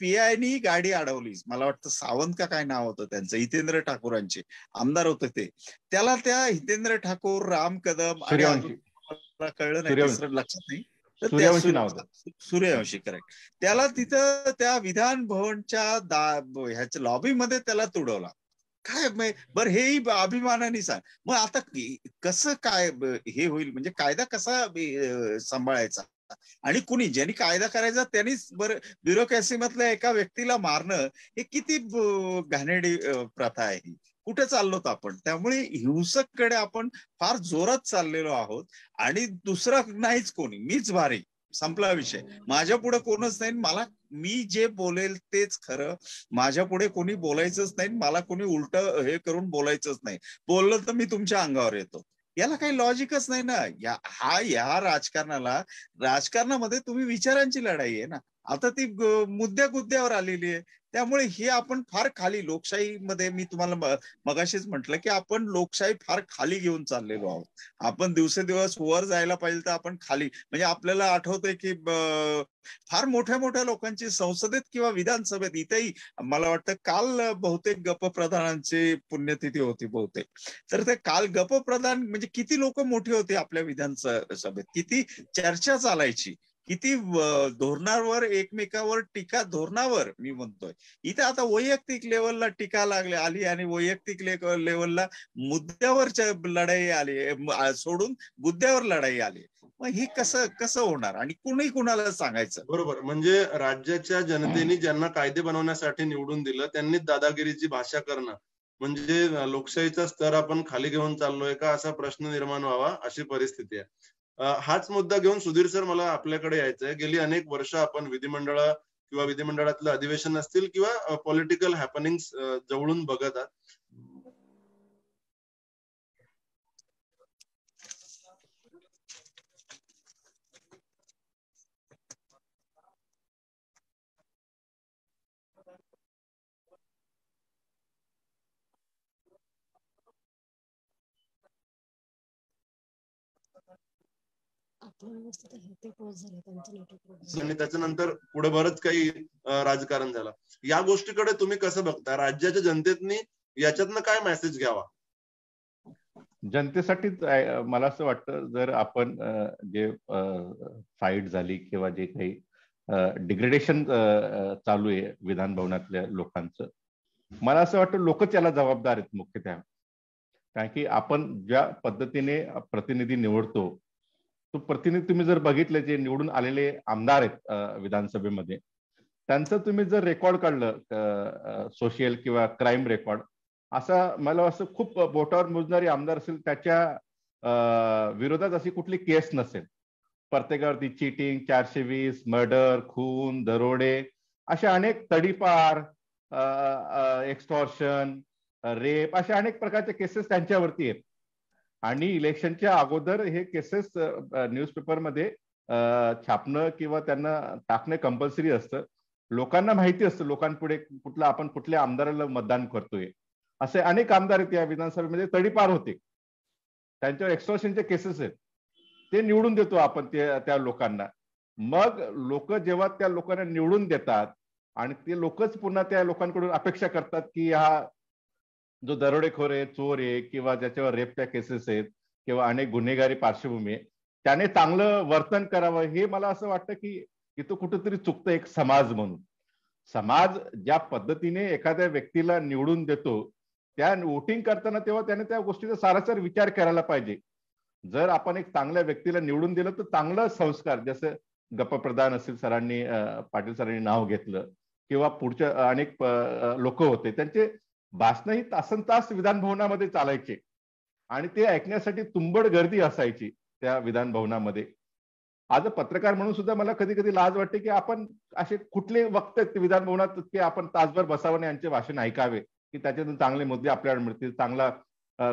पीआयनी गाडी अडवली मला वाटतं सावंत का काय नाव होतं त्यांचं हितेंद्र ठाकूरांचे आमदार होते ते त्याला त्या हितेंद्र ठाकूर राम कदम कळलं नाही लक्षात नाही सूर्यवंशी करेक्ट त्याला तिथं त्या विधान भवनच्या ह्याच्या लॉबीमध्ये त्याला तुडवला काय बर हेही अभिमानाने सांग मग आता कसं काय हे होईल म्हणजे कायदा कसा सांभाळायचा आणि कुणी ज्यांनी कायदा करायचा त्यांनीच बरं ब्युरोक्रेसी मधल्या एका व्यक्तीला मारणं हे किती घाणेडी प्रथा आहे कुठे चाललोत आपण त्यामुळे कडे आपण फार जोरात चाललेलो आहोत आणि दुसरा नाहीच कोणी मीच भारी संपला विषय माझ्या पुढे कोणच नाही मला मी जे बोलेल तेच खरं माझ्या पुढे कोणी बोलायचंच नाही मला कोणी उलट हे करून बोलायचंच नाही बोललं तर मी तुमच्या अंगावर येतो याला काही लॉजिकच नाही ना या हा या राजकारणाला राजकारणामध्ये तुम्ही विचारांची लढाई आहे ना आता ती मुद्द्या गुद्द्यावर आलेली आहे त्यामुळे हे आपण फार खाली लोकशाहीमध्ये मी तुम्हाला मगाशीच म्हटलं की आपण लोकशाही फार खाली घेऊन चाललेलो आहोत आपण दिवसेदिवस वर जायला पाहिजे तर आपण खाली म्हणजे आपल्याला आठवतंय की फार मोठ्या मोठ्या लोकांची संसदेत किंवा विधानसभेत इथेही मला वाटतं काल बहुतेक गपप्रधानांची पुण्यतिथी होती बहुतेक तर ते काल गपप्रधान म्हणजे किती लोक मोठी होती आपल्या विधानसभेत किती चर्चा चालायची किती धोरणावर एकमेकावर टीका धोरणावर मी म्हणतोय इथे आता वैयक्तिक लेवलला टीका लागली आली आणि वैयक्तिक लेवलला मुद्द्यावर लढाई आली सोडून मुद्द्यावर लढाई आली मग हे कसं कसं होणार आणि कुणी कुणाला सांगायचं बरोबर म्हणजे राज्याच्या जनतेने ज्यांना कायदे बनवण्यासाठी निवडून दिलं त्यांनी दादागिरीची भाषा करणं म्हणजे लोकशाहीचा स्तर आपण खाली घेऊन चाललोय का असा प्रश्न निर्माण व्हावा अशी परिस्थिती आहे हाच मुद्दा घेऊन सुधीर सर मला आपल्याकडे यायचंय गेली अनेक वर्ष आपण विधिमंडळ किंवा विधिमंडळातलं अधिवेशन असतील किंवा पॉलिटिकल हॅपनिंग जवळून बघत आहात आणि त्याच्यानंतर पुढे बरंच काही राजकारण झालं या गोष्टीकडे तुम्ही कसं बघता राज्याच्या जनतेतनी याच्यातनं काय मेसेज घ्यावा जनतेसाठीच मला असं वाटतं जर आपण जे फाईट झाली किंवा जे काही डिग्रेडेशन चालू आहे विधान भवनातल्या लोकांचं मला असं वाटतं लोकच याला जबाबदार आहेत मुख्यतः कारण की आपण ज्या पद्धतीने प्रतिनिधी निवडतो तो प्रतिनिधी तुम्ही जर बघितले जे निवडून आलेले आमदार आहेत विधानसभेमध्ये त्यांचं तुम्ही जर रेकॉर्ड काढलं सोशल किंवा क्राईम रेकॉर्ड असा मला असं खूप बोटावर मोजणारी आमदार असेल त्याच्या विरोधात अशी कुठली केस नसेल प्रत्येकावरती चिटिंग चारशे वीस मर्डर खून दरोडे अशा अनेक तडीपार एक्स्टॉर्शन रेप अशा अनेक प्रकारचे केसेस त्यांच्यावरती आहेत आणि इलेक्शनच्या अगोदर हे केसेस न्यूजपेपरमध्ये छापणं किंवा त्यांना टाकणं कंपल्सरी असतं लोकांना माहिती असतं लोकांपुढे कुठला आपण कुठल्या आमदाराला मतदान करतोय असे अनेक आमदार आहेत या विधानसभेमध्ये तडीपार होते त्यांच्यावर एक्स्ट्रॉशनचे केसेस आहेत ते निवडून देतो आपण ते त्या लोकांना मग लोक जेव्हा त्या लोकांना निवडून देतात आणि ते लोकच पुन्हा त्या लोकांकडून अपेक्षा करतात की हा जो दरोडेखोर आहे चोर आहे किंवा ज्याच्यावर रेपच्या केसेस आहेत किंवा अनेक गुन्हेगारी पार्श्वभूमी आहे त्याने चांगलं वर्तन करावं हे मला असं वाटतं की इथं कुठेतरी चुकतं एक समाज म्हणून समाज ज्या पद्धतीने एखाद्या व्यक्तीला निवडून देतो त्या वोटिंग करताना तेव्हा त्याने त्या गोष्टीचा सारासार विचार करायला पाहिजे जर आपण एक चांगल्या व्यक्तीला निवडून दिलं तर चांगला संस्कार जसं प्रधान असतील सरांनी पाटील सरांनी नाव घेतलं किंवा पुढच्या अनेक लोक होते त्यांचे भाषणं ही तासन तास भवनामध्ये चालायचे आणि ते ऐकण्यासाठी तुंबड गर्दी असायची त्या विधान भवनामध्ये आज पत्रकार म्हणून सुद्धा मला कधी कधी लाज वाटते की आपण असे कुठले वक्त विधान भवनात की आपण तासभर बसावं यांचे भाषण ऐकावे की त्याच्यातून चांगले मुद्दे आपल्याला मिळतील चांगला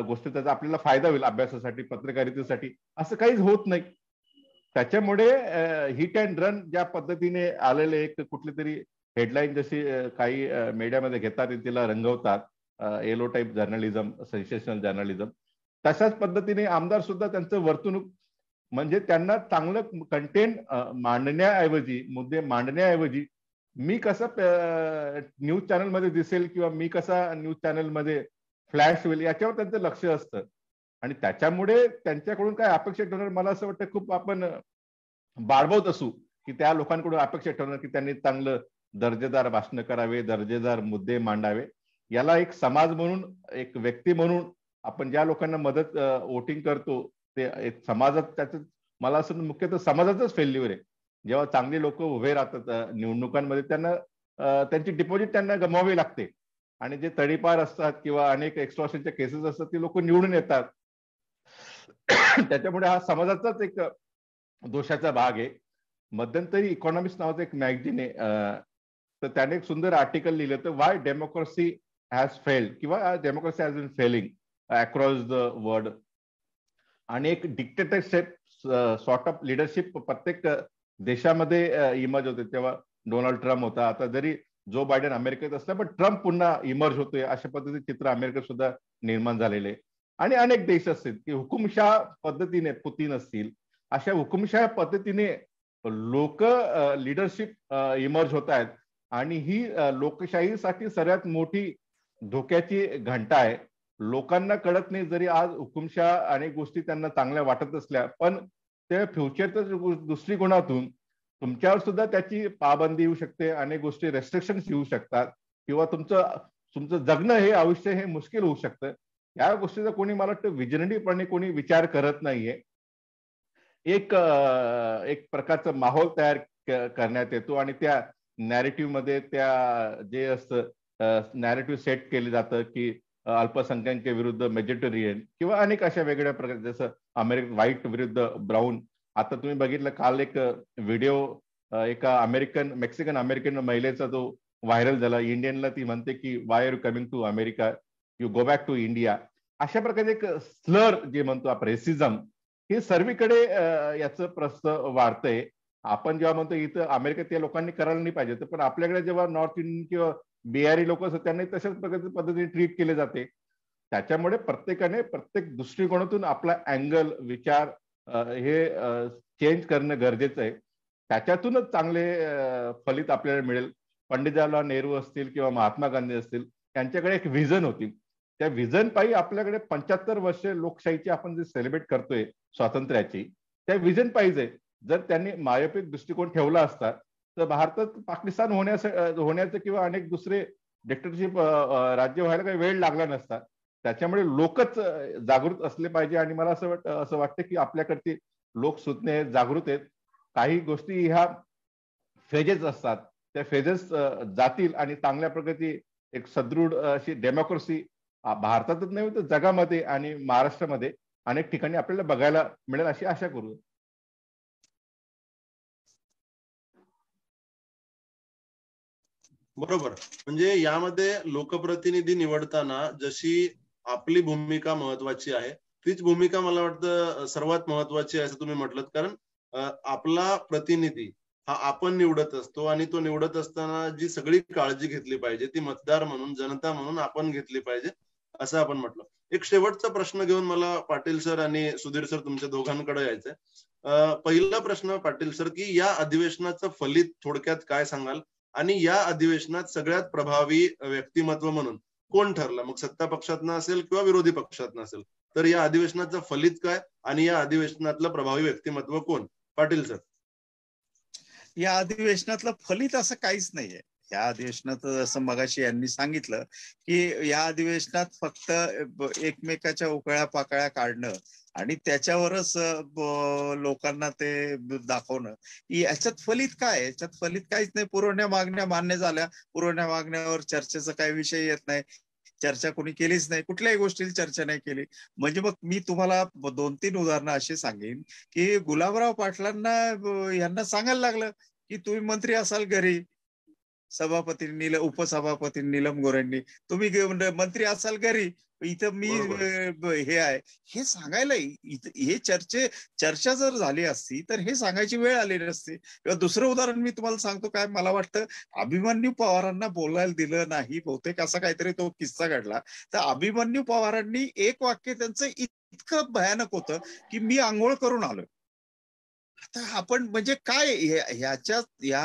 गोष्टी त्याचा आपल्याला फायदा होईल अभ्यासासाठी पत्रकारितेसाठी असं काहीच होत नाही त्याच्यामुळे हिट अँड रन ज्या पद्धतीने आलेले एक कुठले तरी हेडलाईन जशी काही मीडियामध्ये घेतात तिला रंगवतात yellow type journalism sensational journalism तशाच पद्धतीने आमदार सुद्धा त्यांचं वर्तणूक म्हणजे त्यांना चांगलं कंटेंट मांडण्याऐवजी मुद्दे मांडण्याऐवजी मी कसा न्यूज चॅनलमध्ये दिसेल किंवा मी कसा न्यूज चॅनलमध्ये फ्लॅश होईल याच्यावर त्यांचं लक्ष असतं आणि त्याच्यामुळे त्यांच्याकडून काय अपेक्षा ठेवणार मला असं वाटतं खूप आपण बाळबवत असू की त्या लोकांकडून अपेक्षा ठेवणार की त्यांनी चांगलं दर्जेदार भाषण करावे दर्जेदार मुद्दे मांडावे याला एक समाज म्हणून एक व्यक्ती म्हणून आपण ज्या लोकांना मदत वोटिंग करतो ते एक समाजात त्याच मला असं मुख्यतः समाजाचाच फेल्युअर आहे जेव्हा चांगले लोक उभे राहतात निवडणुकांमध्ये त्यांना त्यांची डिपॉझिट त्यांना गमावी लागते आणि जे तडीपार असतात किंवा अनेक एक्स्ट्रॉशनच्या केसेस असतात ते लोक निवडून येतात त्याच्यामुळे हा समाजाचाच एक दोषाचा भाग आहे मध्यंतरी इकॉनॉमिक्स नावाचं एक मॅगझिन आहे तर त्याने एक सुंदर आर्टिकल लिहिलं तर वाय डेमोक्रेसी हॅज फेल्ड किंवा democracy has been failing across the world आणि एक डिक्टेटरशिप सॉर्ट ऑफ लिडरशिप प्रत्येक देशामध्ये इमर्ज होते तेव्हा डोनाल्ड ट्रम्प होता आता जरी जो बायडन अमेरिकेत असला पण ट्रम्प पुन्हा इमर्ज होतोय अशा पद्धतीचे चित्र अमेरिकेत सुद्धा निर्माण झालेले आणि अनेक देश असतील की हुकुमशाह पद्धतीने पुतीन असतील अशा हुकुमशाह पद्धतीने लोक लिडरशिप इमर्ज होत आहेत आणि ही लोकशाहीसाठी सगळ्यात मोठी धोक्याची घंटा आहे लोकांना कळत नाही जरी आज हुकुमशा अनेक गोष्टी त्यांना चांगल्या वाटत असल्या पण त्या फ्युचरच्या दृष्टिकोनातून तुमच्यावर सुद्धा त्याची पाबंदी येऊ शकते अनेक गोष्टी रेस्ट्रिक्शन्स येऊ शकतात किंवा तुमचं तुमचं जगणं हे आयुष्य हे मुश्किल होऊ शकतं या गोष्टीचा कोणी मला वाटतं विजनडीपणे कोणी विचार करत नाहीये एक एक प्रकारचा माहोल तयार करण्यात येतो आणि त्या नॅरेटिव्ह मध्ये त्या जे असतं नॅरेटिव्ह सेट केले जातं की अल्पसंख्याक विरुद्ध मेजिटेरियन किंवा अनेक अशा वेगळ्या प्रकारे जसं अमेरिकन व्हाईट विरुद्ध ब्राऊन आता तुम्ही बघितलं काल एक व्हिडिओ एका अमेरिकन मेक्सिकन अमेरिकन महिलेचा जो व्हायरल झाला इंडियनला ती म्हणते की why are you coming to America you go back to India अशा प्रकारे एक स्लर जे म्हणतो आपण रेसिझम हे सर्वीकडे याचं प्रस्त वाढतंय आपण जेव्हा म्हणतो इथं अमेरिकेत त्या लोकांनी करायला नाही पाहिजे पण आपल्याकडे जेव्हा नॉर्थ इंडियन किंवा बिहारी लोक असतात त्यांनी तशाच प्रकारच्या पद्धतीने ट्रीट केले जाते त्याच्यामुळे प्रत्येकाने प्रत्येक दृष्टिकोनातून आपला अँगल विचार हे चेंज करणं गरजेचं आहे त्याच्यातूनच चांगले फलित आपल्याला मिळेल पंडित जवाहरलाल नेहरू असतील किंवा महात्मा गांधी असतील त्यांच्याकडे एक व्हिजन होती त्या व्हिजन पायी आपल्याकडे पंच्याहत्तर वर्ष लोकशाहीची आपण जे सेलिब्रेट करतोय स्वातंत्र्याची त्या व्हिजन पाहिजे जर त्यांनी मायोपिक दृष्टिकोन ठेवला असता तर भारतात पाकिस्तान होण्यास होण्याचं किंवा अनेक दुसरे डिक्टरशिप राज्य व्हायला काही वेळ लागला नसता त्याच्यामुळे लोकच जागृत असले पाहिजे आणि मला असं वाट असं वाटतं की आपल्याकडची लोक सुज्ञ आहेत जागृत आहेत काही गोष्टी ह्या फेजेस असतात त्या फेजेस जातील आणि चांगल्या प्रगती एक सदृढ अशी डेमोक्रेसी भारतातच नाही तर जगामध्ये आणि महाराष्ट्रामध्ये अनेक ठिकाणी आपल्याला बघायला मिळेल अशी आशा करू बरोबर म्हणजे यामध्ये लोकप्रतिनिधी निवडताना जशी आपली भूमिका महत्वाची आहे तीच भूमिका मला वाटतं सर्वात महत्वाची आहे असं तुम्ही म्हटलं कारण आपला प्रतिनिधी हा आपण निवडत असतो आणि तो निवडत असताना जी सगळी काळजी घेतली पाहिजे ती मतदार म्हणून जनता म्हणून आपण घेतली पाहिजे असं आपण म्हटलं एक शेवटचा प्रश्न घेऊन मला पाटील सर आणि सुधीर सर तुमच्या दोघांकडे यायचंय पहिला प्रश्न पाटील सर की या अधिवेशनाचं फलित थोडक्यात काय सांगाल आणि या अधिवेशनात सगळ्यात प्रभावी व्यक्तिमत्व म्हणून कोण ठरलं मग सत्ता पक्षातनं असेल किंवा विरोधी पक्षातनं असेल तर या अधिवेशनाचं फलित काय आणि या अधिवेशनातलं प्रभावी व्यक्तिमत्व कोण पाटील सर या अधिवेशनातलं फलित असं काहीच नाहीये या अधिवेशनात असं मगाशी यांनी सांगितलं की या अधिवेशनात फक्त एकमेकाच्या उकळ्या पाकळ्या काढणं आणि त्याच्यावरच लोकांना ते दाखवणं की याच्यात फलित काय याच्यात फलित काहीच नाही पुरवण्या मागण्या मान्य झाल्या पुरवण्या मागण्यावर चर्चेचा काही विषय येत नाही चर्चा कोणी केलीच नाही कुठल्याही गोष्टीची चर्चा नाही केली म्हणजे मग मी तुम्हाला दोन तीन उदाहरणं अशी सांगेन की गुलाबराव पाटलांना यांना सांगायला लागलं की तुम्ही मंत्री असाल घरी सभापती निलम उपसभापती निलम गोरेंनी तुम्ही मंत्री असाल घरी इथं मी हे आहे हे सांगायला हे चर्चे चर्चा जर झाली असती तर हे सांगायची वेळ आलेली असते किंवा दुसरं उदाहरण मी तुम्हाला सांगतो काय मला वाटतं अभिमन्यू पवारांना बोलायला दिलं नाही बहुतेक असा काहीतरी तो किस्सा घडला तर अभिमन्यू पवारांनी एक वाक्य त्यांचं इतकं भयानक होतं की मी आंघोळ करून आलोय आता आपण म्हणजे काय ह्याच्यात या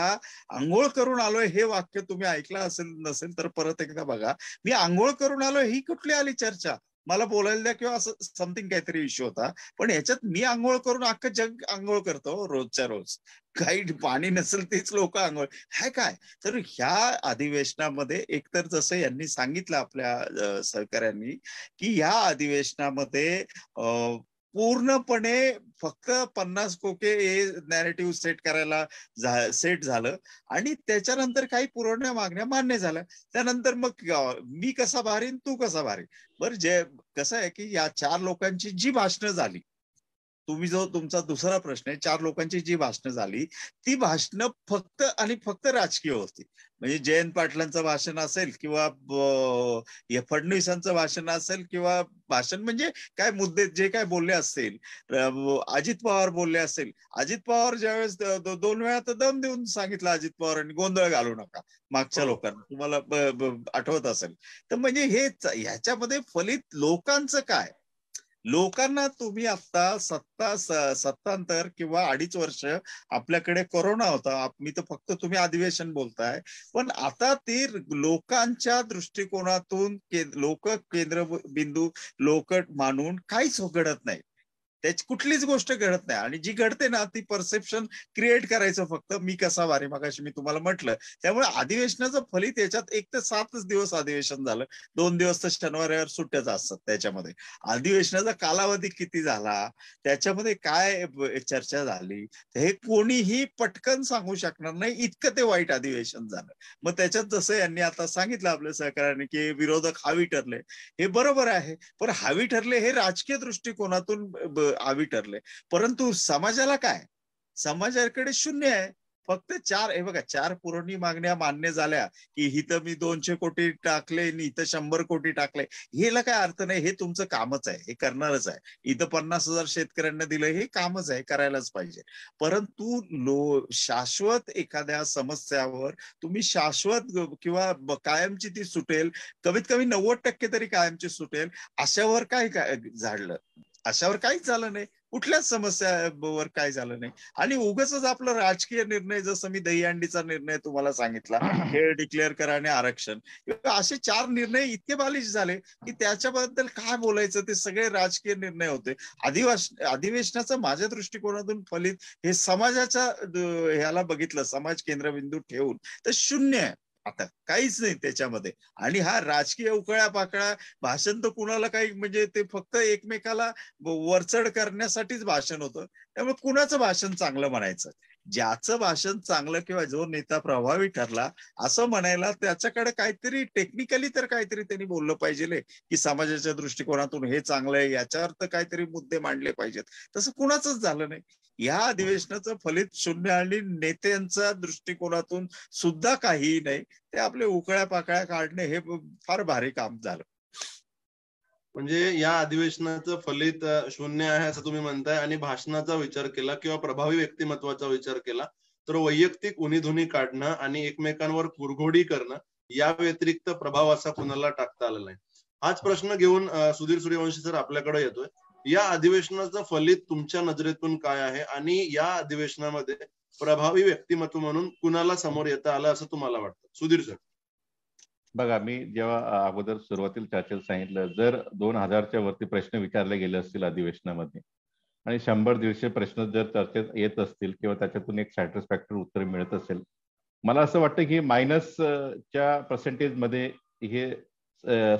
आंघोळ करून आलोय हे वाक्य तुम्ही ऐकलं असेल नसेल तर परत एकदा बघा मी आंघोळ करून आलोय ही कुठली आली चर्चा मला बोलायला द्या किंवा असं समथिंग काहीतरी इश्यू होता पण याच्यात मी आंघोळ करून अख्खं जग आंघोळ करतो रोजच्या रोज काही पाणी नसेल तेच लोक आंघोळ हाय काय तर ह्या अधिवेशनामध्ये एकतर जसं यांनी सांगितलं आपल्या सहकाऱ्यांनी की या अधिवेशनामध्ये पूर्णपणे फक्त पन्नास कोके हे नॅरेटिव्ह सेट करायला सेट झालं आणि त्याच्यानंतर काही पुरवण्या मागण्या मान्य झाल्या त्यानंतर मग मी कसा भारीन तू कसा भारी बरं जे कसं आहे की या चार लोकांची जी भाषणं झाली तुम्ही जो तुमचा दुसरा प्रश्न आहे चार लोकांची जी भाषणं झाली ती भाषणं फक्त आणि फक्त राजकीय होती म्हणजे जयंत पाटलांचं भाषण असेल किंवा फडणवीसांचं भाषण असेल किंवा भाषण म्हणजे काय मुद्दे जे काय बोलले असतील अजित पवार बोलले असेल अजित पवार ज्यावेळेस दोन वेळा तर दम देऊन सांगितलं अजित पवारांनी गोंधळ घालू नका मागच्या हो. लोकांना तुम्हाला आठवत असेल तर म्हणजे हे ह्याच्यामध्ये फलित लोकांचं काय लोकांना तुम्ही आता सत्ता सत्तांतर किंवा अडीच वर्ष आपल्याकडे कोरोना होता मी तर फक्त तुम्ही अधिवेशन बोलताय पण आता ते लोकांच्या दृष्टिकोनातून के, लोक केंद्रबिंदू लोक मानून काहीच उघडत नाही त्याची कुठलीच गोष्ट घडत नाही आणि जी घडते ना ती परसेप्शन क्रिएट करायचं फक्त मी कसा वारे मागाशी मी तुम्हाला म्हटलं त्यामुळे अधिवेशनाचं फलित याच्यात एक ते सातच दिवस अधिवेशन झालं दोन दिवस तर शनिवारवर सुट्ट्याच असतात त्याच्यामध्ये अधिवेशनाचा कालावधी किती झाला त्याच्यामध्ये काय चर्चा झाली हे कोणीही पटकन सांगू शकणार नाही इतकं ते वाईट अधिवेशन झालं मग त्याच्यात जसं यांनी आता सांगितलं आपल्या सहकाराने की विरोधक हावी ठरले हे बरोबर आहे पण हावी ठरले हे राजकीय दृष्टिकोनातून आवी ठरले परंतु समाजाला काय समाजाकडे शून्य आहे फक्त चार हे बघा चार पुरवणी मागण्या मान्य झाल्या की हिथं मी दोनशे कोटी टाकले आणि इथं शंभर कोटी टाकले हेला काय अर्थ नाही हे तुमचं कामच आहे हे करणारच आहे इथं पन्नास हजार शेतकऱ्यांना दिलं हे कामच आहे करायलाच पाहिजे परंतु लो शाश्वत एखाद्या समस्यावर तुम्ही शाश्वत किंवा कायमची ती सुटेल कमीत कमी नव्वद टक्के तरी कायमची सुटेल अशावर काय झाडलं अशावर काहीच झालं नाही कुठल्याच समस्यावर काय झालं नाही आणि उगच आपला राजकीय निर्णय जसं मी दहीहंडीचा निर्णय तुम्हाला सांगितला खेळ डिक्लेअर करा आणि आरक्षण असे चार निर्णय इतके बालिश झाले की त्याच्याबद्दल काय बोलायचं ते सगळे राजकीय निर्णय होते अधिवास अधिवेशनाचं माझ्या दृष्टिकोनातून फलित हे समाजाच्या ह्याला बघितलं समाज केंद्रबिंदू ठेवून तर शून्य आहे आता काहीच नाही त्याच्यामध्ये आणि हा राजकीय उकळ्या पाकळा भाषण तर कुणाला काही म्हणजे ते फक्त एकमेकाला वरचढ करण्यासाठीच भाषण होतं त्यामुळे कुणाचं भाषण चांगलं म्हणायचं ज्याचं भाषण चांगलं किंवा जो नेता प्रभावी ठरला असं म्हणायला त्याच्याकडे काहीतरी टेक्निकली तर काहीतरी त्यांनी बोललं पाहिजे की समाजाच्या दृष्टिकोनातून हे चांगलं आहे याच्यावर तर काहीतरी मुद्दे मांडले पाहिजेत तसं कुणाचंच झालं नाही या अधिवेशनाचं फलित शून्य आणि नेत्यांच्या दृष्टिकोनातून सुद्धा काहीही नाही ते आपले उकळ्या पाकळ्या काढणे हे फार भारी काम झालं म्हणजे या अधिवेशनाचं फलित शून्य आहे असं तुम्ही म्हणताय आणि भाषणाचा विचार केला किंवा प्रभावी व्यक्तिमत्वाचा विचार केला तर वैयक्तिक उनीधुनी काढणं आणि एकमेकांवर कुरघोडी करणं या व्यतिरिक्त प्रभाव असा कुणाला टाकता आला नाही हाच प्रश्न घेऊन सुधीर सूर्यवंशी सर आपल्याकडे येतोय या अधिवेशनाचं फलित तुमच्या नजरेतून काय आहे आणि या अधिवेशनामध्ये प्रभावी व्यक्तिमत्व म्हणून कुणाला समोर येता आलं असं तुम्हाला वाटतं सुधीर सर बघा मी जेव्हा अगोदर सुरुवातीला चर्चेला सांगितलं जर दोन हजारच्या वरती प्रश्न विचारले गेले असतील अधिवेशनामध्ये आणि शंभर दिवशी प्रश्न जर चर्चेत येत असतील किंवा त्याच्यातून एक सॅटिस्फॅक्टरी उत्तर मिळत असेल मला असं वाटतं की मायनसच्या पर्सेंटेजमध्ये हे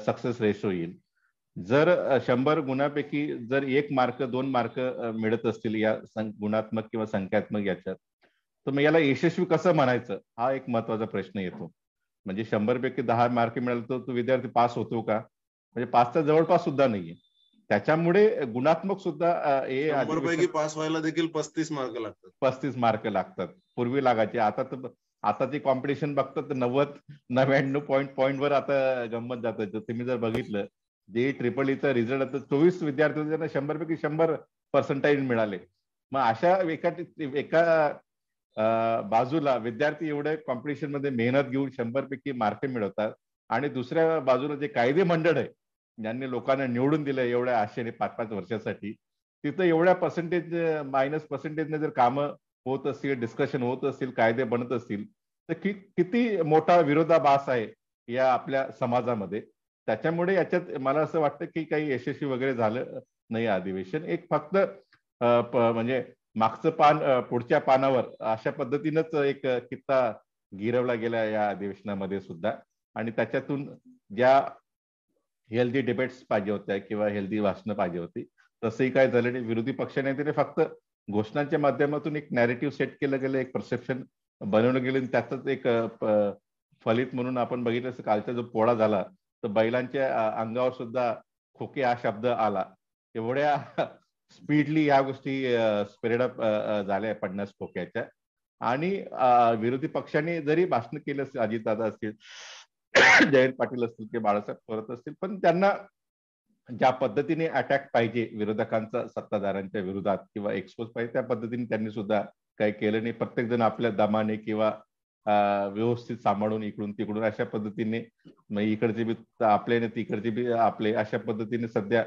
सक्सेस रेशो येईल जर शंभर गुणापैकी जर एक मार्क दोन मार्क मिळत असतील या गुणात्मक किंवा संख्यात्मक याच्यात तर मग याला यशस्वी कसं म्हणायचं हा एक महत्वाचा प्रश्न येतो म्हणजे शंभर पैकी दहा मार्क मिळाले तर तो विद्यार्थी पास होतो का म्हणजे पासचा जवळपास सुद्धा नाहीये त्याच्यामुळे गुणात्मक सुद्धा हे पास व्हायला देखील पस्तीस मार्क लागतात पस्तीस मार्क लागतात पूर्वी लागायचे आता तर आता ते कॉम्पिटिशन बघतात तर नव्वद नव्याण्णव पॉईंट पॉईंट वर आता गंमत जात तुम्ही जर बघितलं जे ट्रिपल ईचा रिझल्ट आता चोवीस विद्यार्थ्यांना शंभर पैकी शंभर पर्सेंटाइज मिळाले मग अशा एका एका बाजूला विद्यार्थी एवढे कॉम्पिटिशन मध्ये मेहनत घेऊन शंभर पैकी मार्क मिळवतात आणि दुसऱ्या बाजूला जे कायदे मंडळ आहे ज्यांनी लोकांना निवडून दिलं एवढ्या आशेने पाच पाच वर्षासाठी तिथं एवढ्या पर्सेंटेज मायनस पर्सेंटेजने जर कामं होत असतील डिस्कशन होत असतील कायदे बनत असतील तर कि किती मोठा विरोधाभास आहे या आपल्या समाजामध्ये त्याच्यामुळे याच्यात मला असं वाटतं की काही यशस्वी वगैरे झालं नाही अधिवेशन एक फक्त म्हणजे मागचं पान पुढच्या पानावर अशा पद्धतीनंच एक किस्सा गिरवला गेला या अधिवेशनामध्ये सुद्धा आणि त्याच्यातून ज्या हेल्दी डिबेट्स पाहिजे होत्या किंवा हेल्दी भाषणं पाहिजे होती तसंही काय झालं नाही विरोधी पक्षाने तिने फक्त घोषणांच्या माध्यमातून एक नॅरेटिव्ह सेट केलं गेलं एक परसेप्शन बनवलं गेलं आणि त्याचंच एक फलित म्हणून आपण बघितलं कालचा जो पोळा झाला तर बैलांच्या अंगावर सुद्धा खोके हा शब्द आला एवढ्या स्पीडली या गोष्टी स्प्रेडअप झाल्या पन्नास खोक्याच्या आणि विरोधी पक्षांनी जरी भाषण केलं असतील अजितदादा असतील जयंत पाटील असतील किंवा बाळासाहेब थोरात असतील पण त्यांना ज्या पद्धतीने अटॅक पाहिजे विरोधकांचा सत्ताधाऱ्यांच्या विरोधात किंवा एक्सपोज पाहिजे त्या पद्धतीने त्यांनी सुद्धा काही केलं नाही प्रत्येक जण आपल्या दमाने किंवा व्यवस्थित सांभाळून इकडून तिकडून अशा पद्धतीने इकडचे बी आपले आणि तिकडचे बी आपले अशा पद्धतीने सध्या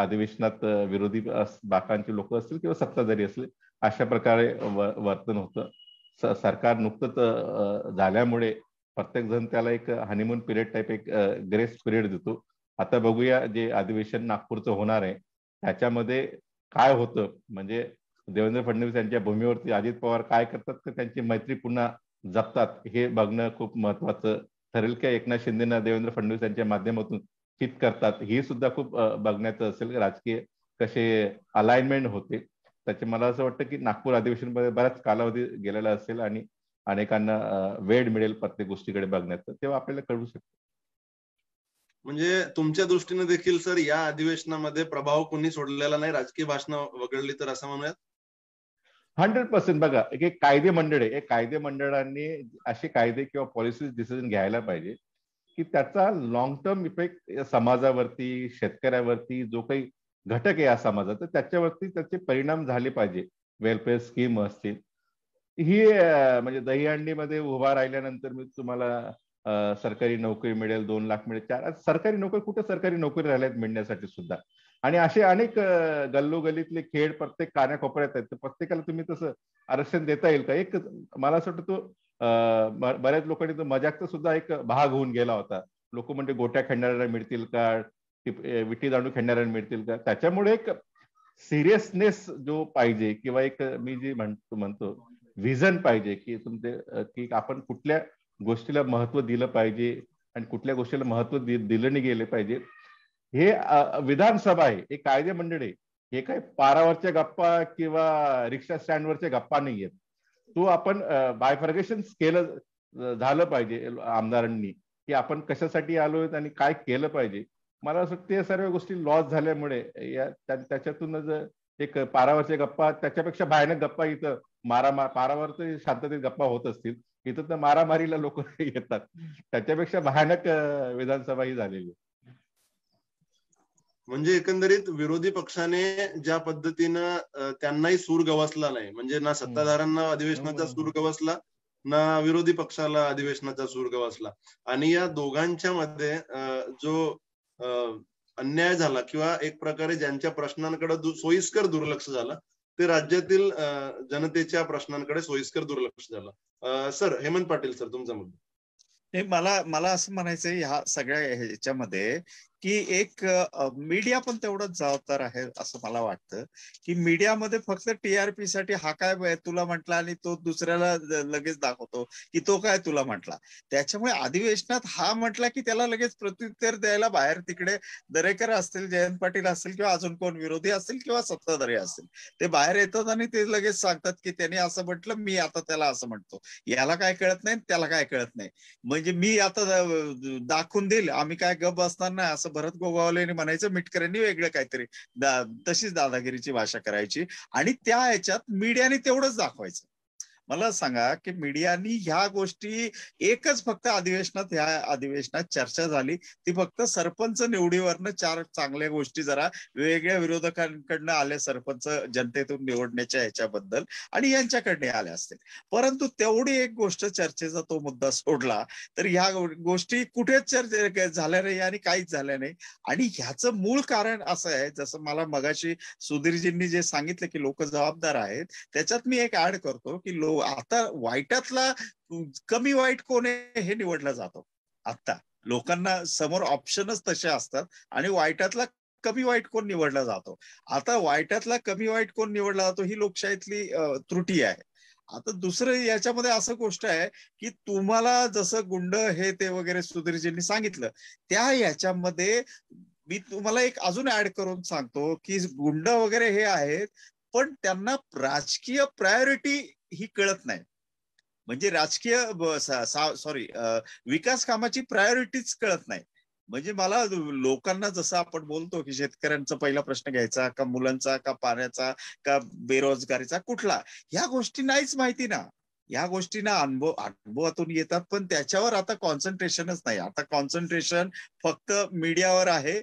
अधिवेशनात विरोधी बाकांचे लोक असतील किंवा सत्ताधारी असतील अशा प्रकारे वर्तन होतं सरकार नुकतंच झाल्यामुळे प्रत्येक जण त्याला एक हनीमून पिरियड टाईप एक ग्रेस पिरियड देतो आता बघूया जे अधिवेशन नागपूरचं होणार आहे त्याच्यामध्ये काय होतं म्हणजे देवेंद्र फडणवीस यांच्या भूमीवरती अजित पवार काय करतात तर त्यांची मैत्री पुन्हा जपतात हे बघणं खूप महत्वाचं ठरेल का एकनाथ शिंदेना देवेंद्र फडणवीस यांच्या माध्यमातून हित करतात ही सुद्धा खूप बघण्याचं असेल राजकीय कसे अलाइनमेंट होते त्याचे मला असं वाटतं की नागपूर अधिवेशनमध्ये बराच कालावधी गेलेला असेल आणि अनेकांना वेळ मिळेल प्रत्येक गोष्टीकडे बघण्याचं तेव्हा आपल्याला कळू शकतो म्हणजे तुमच्या दृष्टीने देखील सर या अधिवेशनामध्ये प्रभाव कोणी सोडलेला नाही राजकीय भाषण वगळली तर असं म्हणूयात हंड्रेड पर्सेंट बघा एक एक कायदे मंडळ आहे कायदे मंडळांनी असे कायदे किंवा पॉलिसी डिसिजन घ्यायला पाहिजे की त्याचा लॉंग टर्म इफेक्ट समाजावरती शेतकऱ्यावरती जो काही घटक आहे या समाजाचा त्याच्यावरती त्याचे परिणाम झाले पाहिजे वेलफेअर स्कीम असतील ही म्हणजे दहीहंडीमध्ये उभा राहिल्यानंतर मी तुम्हाला सरकारी नोकरी मिळेल दोन लाख मिळेल चार सरकारी नोकरी कुठे सरकारी नोकरी राहिल्यात मिळण्यासाठी सुद्धा आणि असे अनेक गल्लोगल्लीतले खेळ प्रत्येक कानाकोपऱ्यात आहेत प्रत्येकाला तुम्ही तसं आरक्षण देता येईल का एक मला असं वाटतं तो बऱ्याच लोकांनी तो मजाकचा सुद्धा एक भाग होऊन गेला होता लोक म्हणजे गोट्या खेळणाऱ्यांना मिळतील का विटी दांडू खेळणाऱ्यांना मिळतील का त्याच्यामुळे एक सिरियसनेस जो पाहिजे किंवा एक मी जे म्हणतो म्हणतो व्हिजन पाहिजे की तुमचे की आपण कुठल्या गोष्टीला महत्व दिलं पाहिजे आणि कुठल्या गोष्टीला महत्व दिलं नाही गेले पाहिजे हे विधानसभा आहे हे कायदे मंडळ आहे हे काय पारावरच्या गप्पा किंवा रिक्षा स्टँडवरच्या गप्पा नाही आहेत तो आपण बायफर्गेशन केलं झालं पाहिजे आमदारांनी की आपण कशासाठी आलोय आणि काय केलं पाहिजे मला असं ते सर्व गोष्टी लॉस झाल्यामुळे या त्याच्यातूनच एक पारावरच्या गप्पा त्याच्यापेक्षा भयानक गप्पा इथं मारामार पारावर तर शांततेत गप्पा होत असतील इथं तर मारामारीला लोक येतात त्याच्यापेक्षा भयानक विधानसभा ही झालेली म्हणजे एकंदरीत विरोधी पक्षाने ज्या पद्धतीनं त्यांनाही सूर गवसला नाही म्हणजे ना सत्ताधाऱ्यांना अधिवेशनाचा सूर गवसला ना विरोधी पक्षाला अधिवेशनाचा सूर गवसला आणि या दोघांच्या मध्ये जो अन्याय झाला किंवा एक प्रकारे ज्यांच्या प्रश्नांकडे सोयीस्कर दुर्लक्ष झालं ते राज्यातील जनतेच्या प्रश्नांकडे सोयीस्कर दुर्लक्ष झालं सर हेमंत पाटील सर तुमचा मुद्दा मला मला असं म्हणायचं ह्या सगळ्या ह्याच्यामध्ये की एक मीडिया पण तेवढंच जबाबदार आहे असं मला वाटतं की मीडियामध्ये फक्त टीआरपी साठी हा काय तुला म्हटला आणि तो दुसऱ्याला लगेच दाखवतो की तो काय तुला म्हटला त्याच्यामुळे अधिवेशनात हा म्हटला की त्याला लगेच प्रत्युत्तर द्यायला बाहेर तिकडे दरेकर असतील जयंत पाटील असतील किंवा अजून कोण विरोधी असतील किंवा सत्ताधारी असतील ते बाहेर येतात आणि ते लगेच सांगतात की त्याने असं म्हटलं मी आता त्याला असं म्हणतो याला काय कळत नाही त्याला काय कळत नाही म्हणजे मी आता दाखवून देईल आम्ही काय गप असणार नाही असं भरत गोगावले यांनी म्हणायचं मिटकऱ्यांनी वेगळं काहीतरी तशीच दादागिरीची भाषा करायची आणि त्या ह्याच्यात मीडियाने तेवढंच दाखवायचं मला सांगा की मीडियानी ह्या गोष्टी एकच फक्त अधिवेशनात ह्या अधिवेशनात चर्चा झाली ती फक्त सरपंच निवडीवरनं चार चांगल्या गोष्टी जरा वेगळ्या विरोधकांकडनं आल्या सरपंच जनतेतून निवडण्याच्या ह्याच्याबद्दल आणि यांच्याकडने आल्या असतील परंतु तेवढी एक गोष्ट चर्चेचा तो मुद्दा सोडला तर ह्या गोष्टी कुठेच चर्चे झाल्या नाही आणि काहीच झाल्या नाही आणि ह्याचं मूळ कारण असं आहे जसं मला मगाशी सुधीरजींनी जे सांगितलं की लोक जबाबदार आहेत त्याच्यात मी एक ऍड करतो की लोक आता वाईटातला कमी वाईट कोण आहे हे निवडला जातो आता लोकांना समोर ऑप्शनच तसे असतात आणि वाईटातला कमी वाईट कोण निवडला जातो आता वाईटातला कमी वाईट कोण निवडला जातो ही लोकशाहीतली त्रुटी आहे आता दुसरं याच्यामध्ये असं गोष्ट आहे की तुम्हाला जसं गुंड हे ते वगैरे सुधीरजींनी सांगितलं त्या याच्यामध्ये मी तुम्हाला एक अजून ऍड करून सांगतो की गुंड वगैरे हे आहेत पण त्यांना राजकीय प्रायोरिटी ही कळत नाही म्हणजे राजकीय सॉरी विकास कामाची प्रायोरिटीच कळत नाही म्हणजे मला लोकांना जसं आपण बोलतो की शेतकऱ्यांचा पहिला प्रश्न घ्यायचा का मुलांचा का पाण्याचा का बेरोजगारीचा कुठला ह्या गोष्टी नाहीच माहिती ना या गोष्टींना अनुभव अनुभवातून येतात पण त्याच्यावर आता कॉन्सन्ट्रेशनच नाही आता कॉन्सन्ट्रेशन फक्त मीडियावर आहे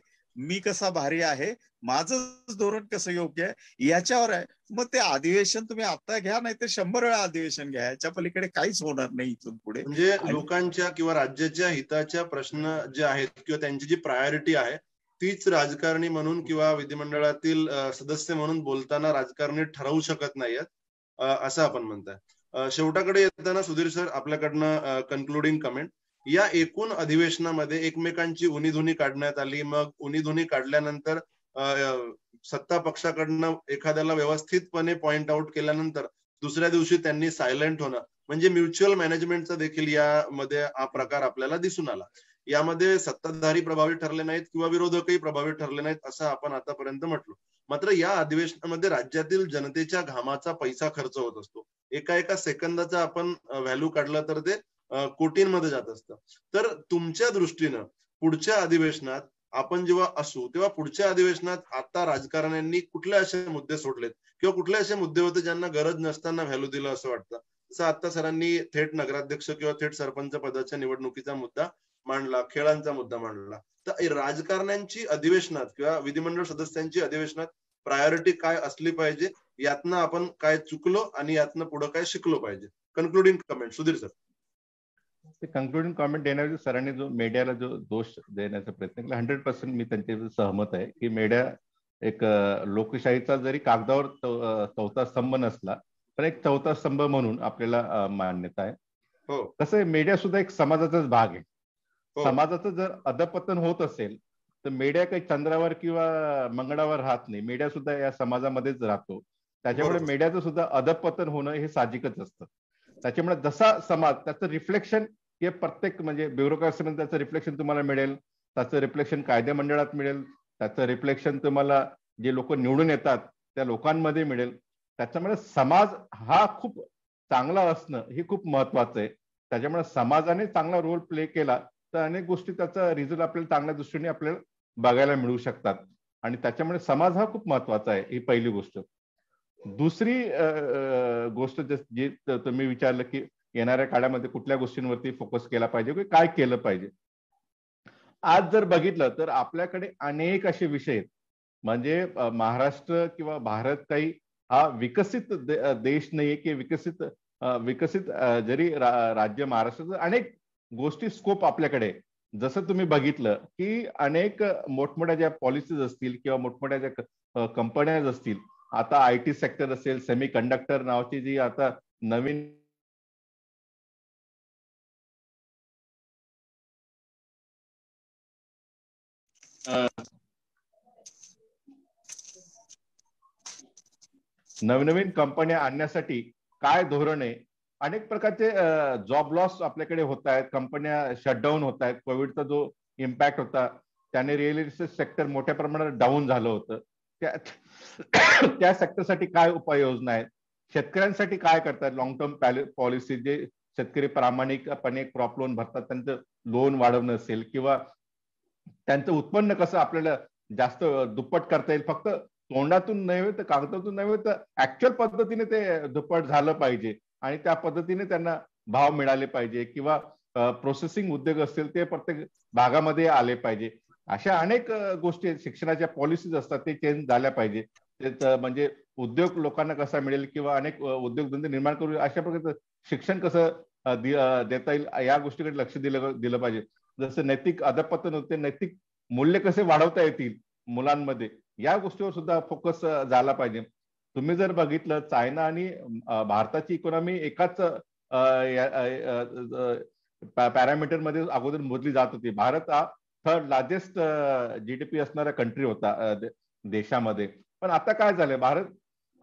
मी कसा भारी आहे माझं धोरण कसं योग्य आहे याच्यावर आहे मग ते अधिवेशन तुम्ही आता घ्या नाही तर शंभर वेळा अधिवेशन घ्या याच्या पलीकडे काहीच होणार नाही इथून पुढे म्हणजे लोकांच्या किंवा राज्याच्या हिताच्या प्रश्न जे आहेत किंवा त्यांची जी प्रायोरिटी आहे तीच राजकारणी म्हणून किंवा विधिमंडळातील सदस्य म्हणून बोलताना राजकारणी ठरवू शकत नाहीत असं आपण म्हणतोय शेवटाकडे येताना सुधीर सर आपल्याकडनं कन्क्लुडिंग कमेंट या एकूण अधिवेशनामध्ये एकमेकांची उनीधुनी काढण्यात आली मग उनीधुनी काढल्यानंतर सत्ता पक्षाकडनं एखाद्याला व्यवस्थितपणे पॉइंट आउट केल्यानंतर दुसऱ्या दिवशी त्यांनी सायलेंट होणं म्हणजे म्युच्युअल मॅनेजमेंटचा देखील यामध्ये हा प्रकार आपल्याला दिसून आला यामध्ये सत्ताधारी प्रभावी ठरले नाहीत किंवा विरोधकही प्रभावी ठरले नाहीत असं आपण आतापर्यंत म्हटलो मात्र या अधिवेशनामध्ये राज्यातील जनतेच्या घामाचा पैसा खर्च होत असतो एका एका सेकंदाचा आपण व्हॅल्यू काढला तर ते कोटींमध्ये जात असतं तर तुमच्या दृष्टीनं पुढच्या अधिवेशनात आपण जेव्हा असू तेव्हा पुढच्या अधिवेशनात आता राजकारण्यांनी कुठले असे मुद्दे सोडलेत किंवा कुठले असे मुद्दे होते ज्यांना गरज नसताना व्हॅल्यू दिलं असं वाटतं जसं आता सरांनी थेट नगराध्यक्ष किंवा थेट सरपंच पदाच्या निवडणुकीचा मुद्दा मांडला खेळांचा मुद्दा मांडला तर राजकारण्यांची अधिवेशनात किंवा विधिमंडळ सदस्यांची अधिवेशनात प्रायोरिटी काय असली पाहिजे यातनं आपण काय चुकलो आणि यातनं पुढे काय शिकलो पाहिजे कन्क्लुडिंग कमेंट सुधीर सर ते कन्क्लुडिंग कॉमेंट देणार सरांनी जो मीडियाला जो दोष देण्याचा प्रयत्न केला हंड्रेड पर्सेंट मी त्यांच्या सहमत आहे की मीडिया एक लोकशाहीचा जरी कागदावर चौथा स्तंभ नसला तर एक चौथा स्तंभ म्हणून आपल्याला मान्यता आहे तसं oh. मीडिया सुद्धा एक समाजाचाच भाग आहे हो. समाजाचं जर अधपतन होत असेल तर मीडिया काही चंद्रावर किंवा मंगळावर राहत नाही मीडिया सुद्धा या समाजामध्येच राहतो त्याच्यामुळे मीडियाचं सुद्धा अधपतन होणं हे साहजिकच असतं त्याच्यामुळे जसा समाज त्याचं रिफ्लेक्शन हे प्रत्येक म्हणजे ब्युरोक्रासीमध्ये त्याचं रिफ्लेक्शन तुम्हाला मिळेल त्याचं रिफ्लेक्शन कायदे मंडळात मिळेल त्याचं रिफ्लेक्शन तुम्हाला जे लोक निवडून येतात त्या लोकांमध्ये मिळेल त्याच्यामुळे समाज हा खूप चांगला असणं हे खूप महत्वाचं आहे त्याच्यामुळे समाजाने चांगला रोल प्ले केला तर अनेक गोष्टी त्याचा रिझल्ट आपल्याला चांगल्या दृष्टीने आपल्याला बघायला मिळू शकतात आणि त्याच्यामुळे समाज हा खूप महत्वाचा आहे ही पहिली गोष्ट दुसरी गोष्ट जे तुम्ही विचारलं की येणाऱ्या काळामध्ये कुठल्या गोष्टींवरती फोकस केला पाहिजे किंवा काय केलं पाहिजे आज जर बघितलं तर आपल्याकडे अनेक असे विषय आहेत म्हणजे महाराष्ट्र किंवा भारत काही हा विकसित देश नाहीये की विकसित विकसित जरी राज्य महाराष्ट्र अनेक गोष्टी स्कोप आपल्याकडे जसं तुम्ही बघितलं की अनेक मोठमोठ्या ज्या पॉलिसीज असतील किंवा मोठमोठ्या ज्या कंपन्या असतील आता आय टी सेक्टर असेल सेमी कंडक्टर नावाची जी आता नवीन नवनवीन कंपन्या आणण्यासाठी काय धोरण आहे अनेक प्रकारचे जॉब लॉस आपल्याकडे होत आहेत कंपन्या शटडाऊन होत आहेत कोविडचा जो इम्पॅक्ट होता त्याने रिअल इस्टेट सेक्टर मोठ्या प्रमाणात डाऊन झालं होतं त्या त्या सेक्टरसाठी काय उपाययोजना आहेत शेतकऱ्यांसाठी काय करतात लॉंग टर्म पॉलिसी जे शेतकरी प्रामाणिकपणे क्रॉप लोन भरतात त्यांचं लोन वाढवणं असेल किंवा त्यांचं उत्पन्न कसं आपल्याला जास्त दुप्पट करता येईल फक्त तोंडातून नव्हे तर कागदातून नव्हे तर ऍक्च्युअल पद्धतीने ते दुप्पट झालं पाहिजे आणि त्या पद्धतीने त्यांना भाव मिळाले पाहिजे किंवा प्रोसेसिंग उद्योग असतील ते प्रत्येक भागामध्ये आले पाहिजे अशा अनेक गोष्टी शिक्षणाच्या पॉलिसीज असतात ते चेंज झाल्या पाहिजे म्हणजे उद्योग लोकांना कसा मिळेल किंवा अनेक उद्योगधंदे निर्माण करू अशा प्रकारचं शिक्षण कसं देता येईल या गोष्टीकडे लक्ष दिलं दिलं पाहिजे जसं नैतिक अधपतन होते नैतिक मूल्य कसे वाढवता येतील मुलांमध्ये या गोष्टीवर सुद्धा फोकस झाला पाहिजे तुम्ही जर बघितलं चायना आणि भारताची इकॉनॉमी एकाच पॅरामीटर मध्ये अगोदर मोजली जात होती भारत हा थर्ड लार्जेस्ट जीडीपी असणारा कंट्री होता देशामध्ये पण आता काय झालंय भारत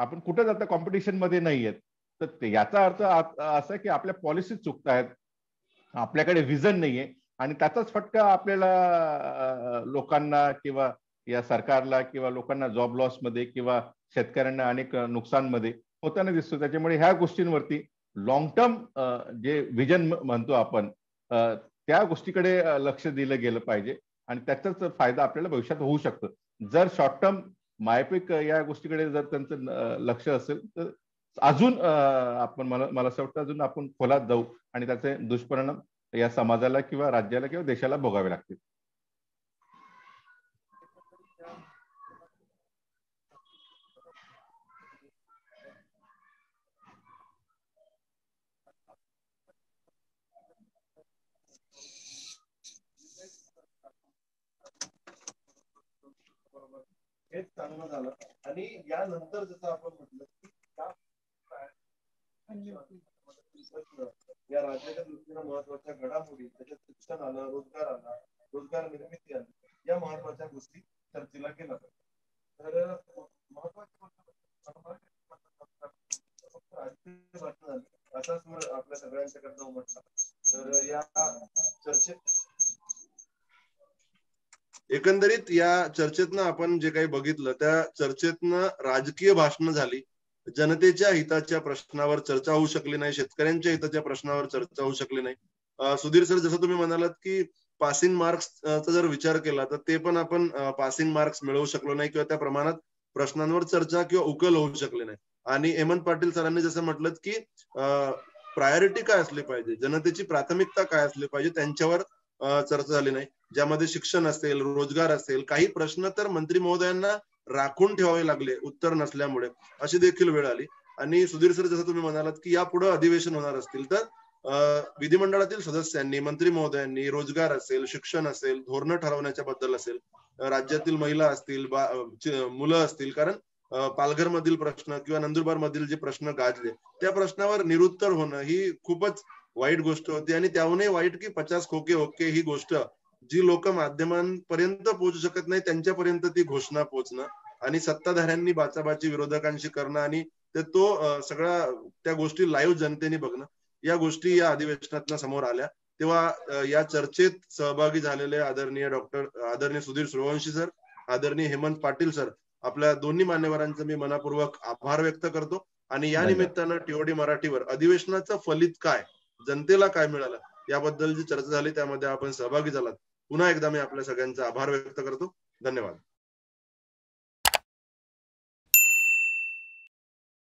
आपण कुठे आता कॉम्पिटिशन मध्ये आहेत तर याचा अर्थ असा की आपल्या पॉलिसी चुकत आहेत आपल्याकडे व्हिजन नाहीये आणि त्याचाच फटका आपल्याला लोकांना किंवा या सरकारला किंवा लोकांना जॉब लॉस मध्ये किंवा शेतकऱ्यांना अनेक नुकसान मध्ये होताना दिसतो त्याच्यामुळे ह्या गोष्टींवरती लॉंग टर्म जे विजन म्हणतो आपण त्या गोष्टीकडे लक्ष दिलं गेलं पाहिजे आणि त्याचाच फायदा आपल्याला भविष्यात होऊ शकतो जर शॉर्ट टर्म मायपिक या गोष्टीकडे जर त्यांचं लक्ष असेल तर अजून आपण मला मला असं वाटतं अजून आपण खोलात जाऊ आणि त्याचे दुष्परिणाम या समाजाला किंवा राज्याला किंवा देशाला भोगावे लागतील हेच चांगलं झालं आणि यानंतर जसं आपण म्हटलं की या राज्याच्या दृष्टीने महत्वाच्या घडामोडी त्याच्यात शिक्षण आलं रोजगार आला रोजगार निर्मिती आली या महत्वाच्या गोष्टी चर्चेला केला तर म्हणजे असाच वर आपल्या सगळ्यांच्याकडनं उमटला तर या चर्चेत एकंदरीत या चर्चेतनं आपण जे काही बघितलं त्या चर्चेतनं राजकीय भाषणं झाली जनतेच्या हिताच्या प्रश्नावर चर्चा होऊ शकली नाही शेतकऱ्यांच्या हिताच्या प्रश्नावर चर्चा होऊ शकली नाही सुधीर सर जसं तुम्ही म्हणालात की पासिंग मार्क्सचा जर विचार केला तर ते पण आपण पासिंग मार्क्स मिळवू शकलो नाही किंवा त्या प्रमाणात प्रश्नांवर चर्चा किंवा उकल होऊ शकले नाही आणि हेमंत पाटील सरांनी जसं म्हटलं की प्रायोरिटी काय असली पाहिजे जनतेची प्राथमिकता काय असली पाहिजे त्यांच्यावर चर्चा झाली नाही ज्यामध्ये शिक्षण असेल रोजगार असेल काही प्रश्न तर मंत्री महोदयांना राखून ठेवावे लागले उत्तर नसल्यामुळे अशी देखील वेळ आली आणि सुधीर सर जसं तुम्ही म्हणालात की यापुढे अधिवेशन होणार असतील तर विधिमंडळातील सदस्यांनी मंत्री महोदयांनी रोजगार असेल शिक्षण असेल धोरण ठरवण्याच्या बद्दल असेल राज्यातील महिला असतील मुलं असतील कारण पालघर मधील प्रश्न किंवा नंदुरबार मधील जे प्रश्न गाजले त्या प्रश्नावर निरुत्तर होणं ही खूपच वाईट गोष्ट होती आणि त्याहूनही वाईट की पचास खोके ओके ही गोष्ट जी लोक माध्यमांपर्यंत पोहोचू शकत नाही त्यांच्यापर्यंत ती घोषणा पोहोचणं आणि सत्ताधाऱ्यांनी बाचाबाची विरोधकांशी करणं आणि ते तो सगळा त्या गोष्टी लाईव्ह जनतेने बघणं या गोष्टी या अधिवेशनात समोर आल्या तेव्हा या चर्चेत सहभागी झालेले आदरणीय डॉक्टर आदरणीय सुधीर सुरवंशी सर आदरणीय हेमंत पाटील सर आपल्या दोन्ही मान्यवरांचं मी मनापूर्वक आभार व्यक्त करतो आणि या निमित्तानं टीओडी मराठीवर अधिवेशनाचं फलित काय जनतेला काय मिळालं याबद्दल जी चर्चा झाली त्यामध्ये आपण सहभागी झालात पुन्हा एकदा मी आपल्या सगळ्यांचा आभार व्यक्त करतो धन्यवाद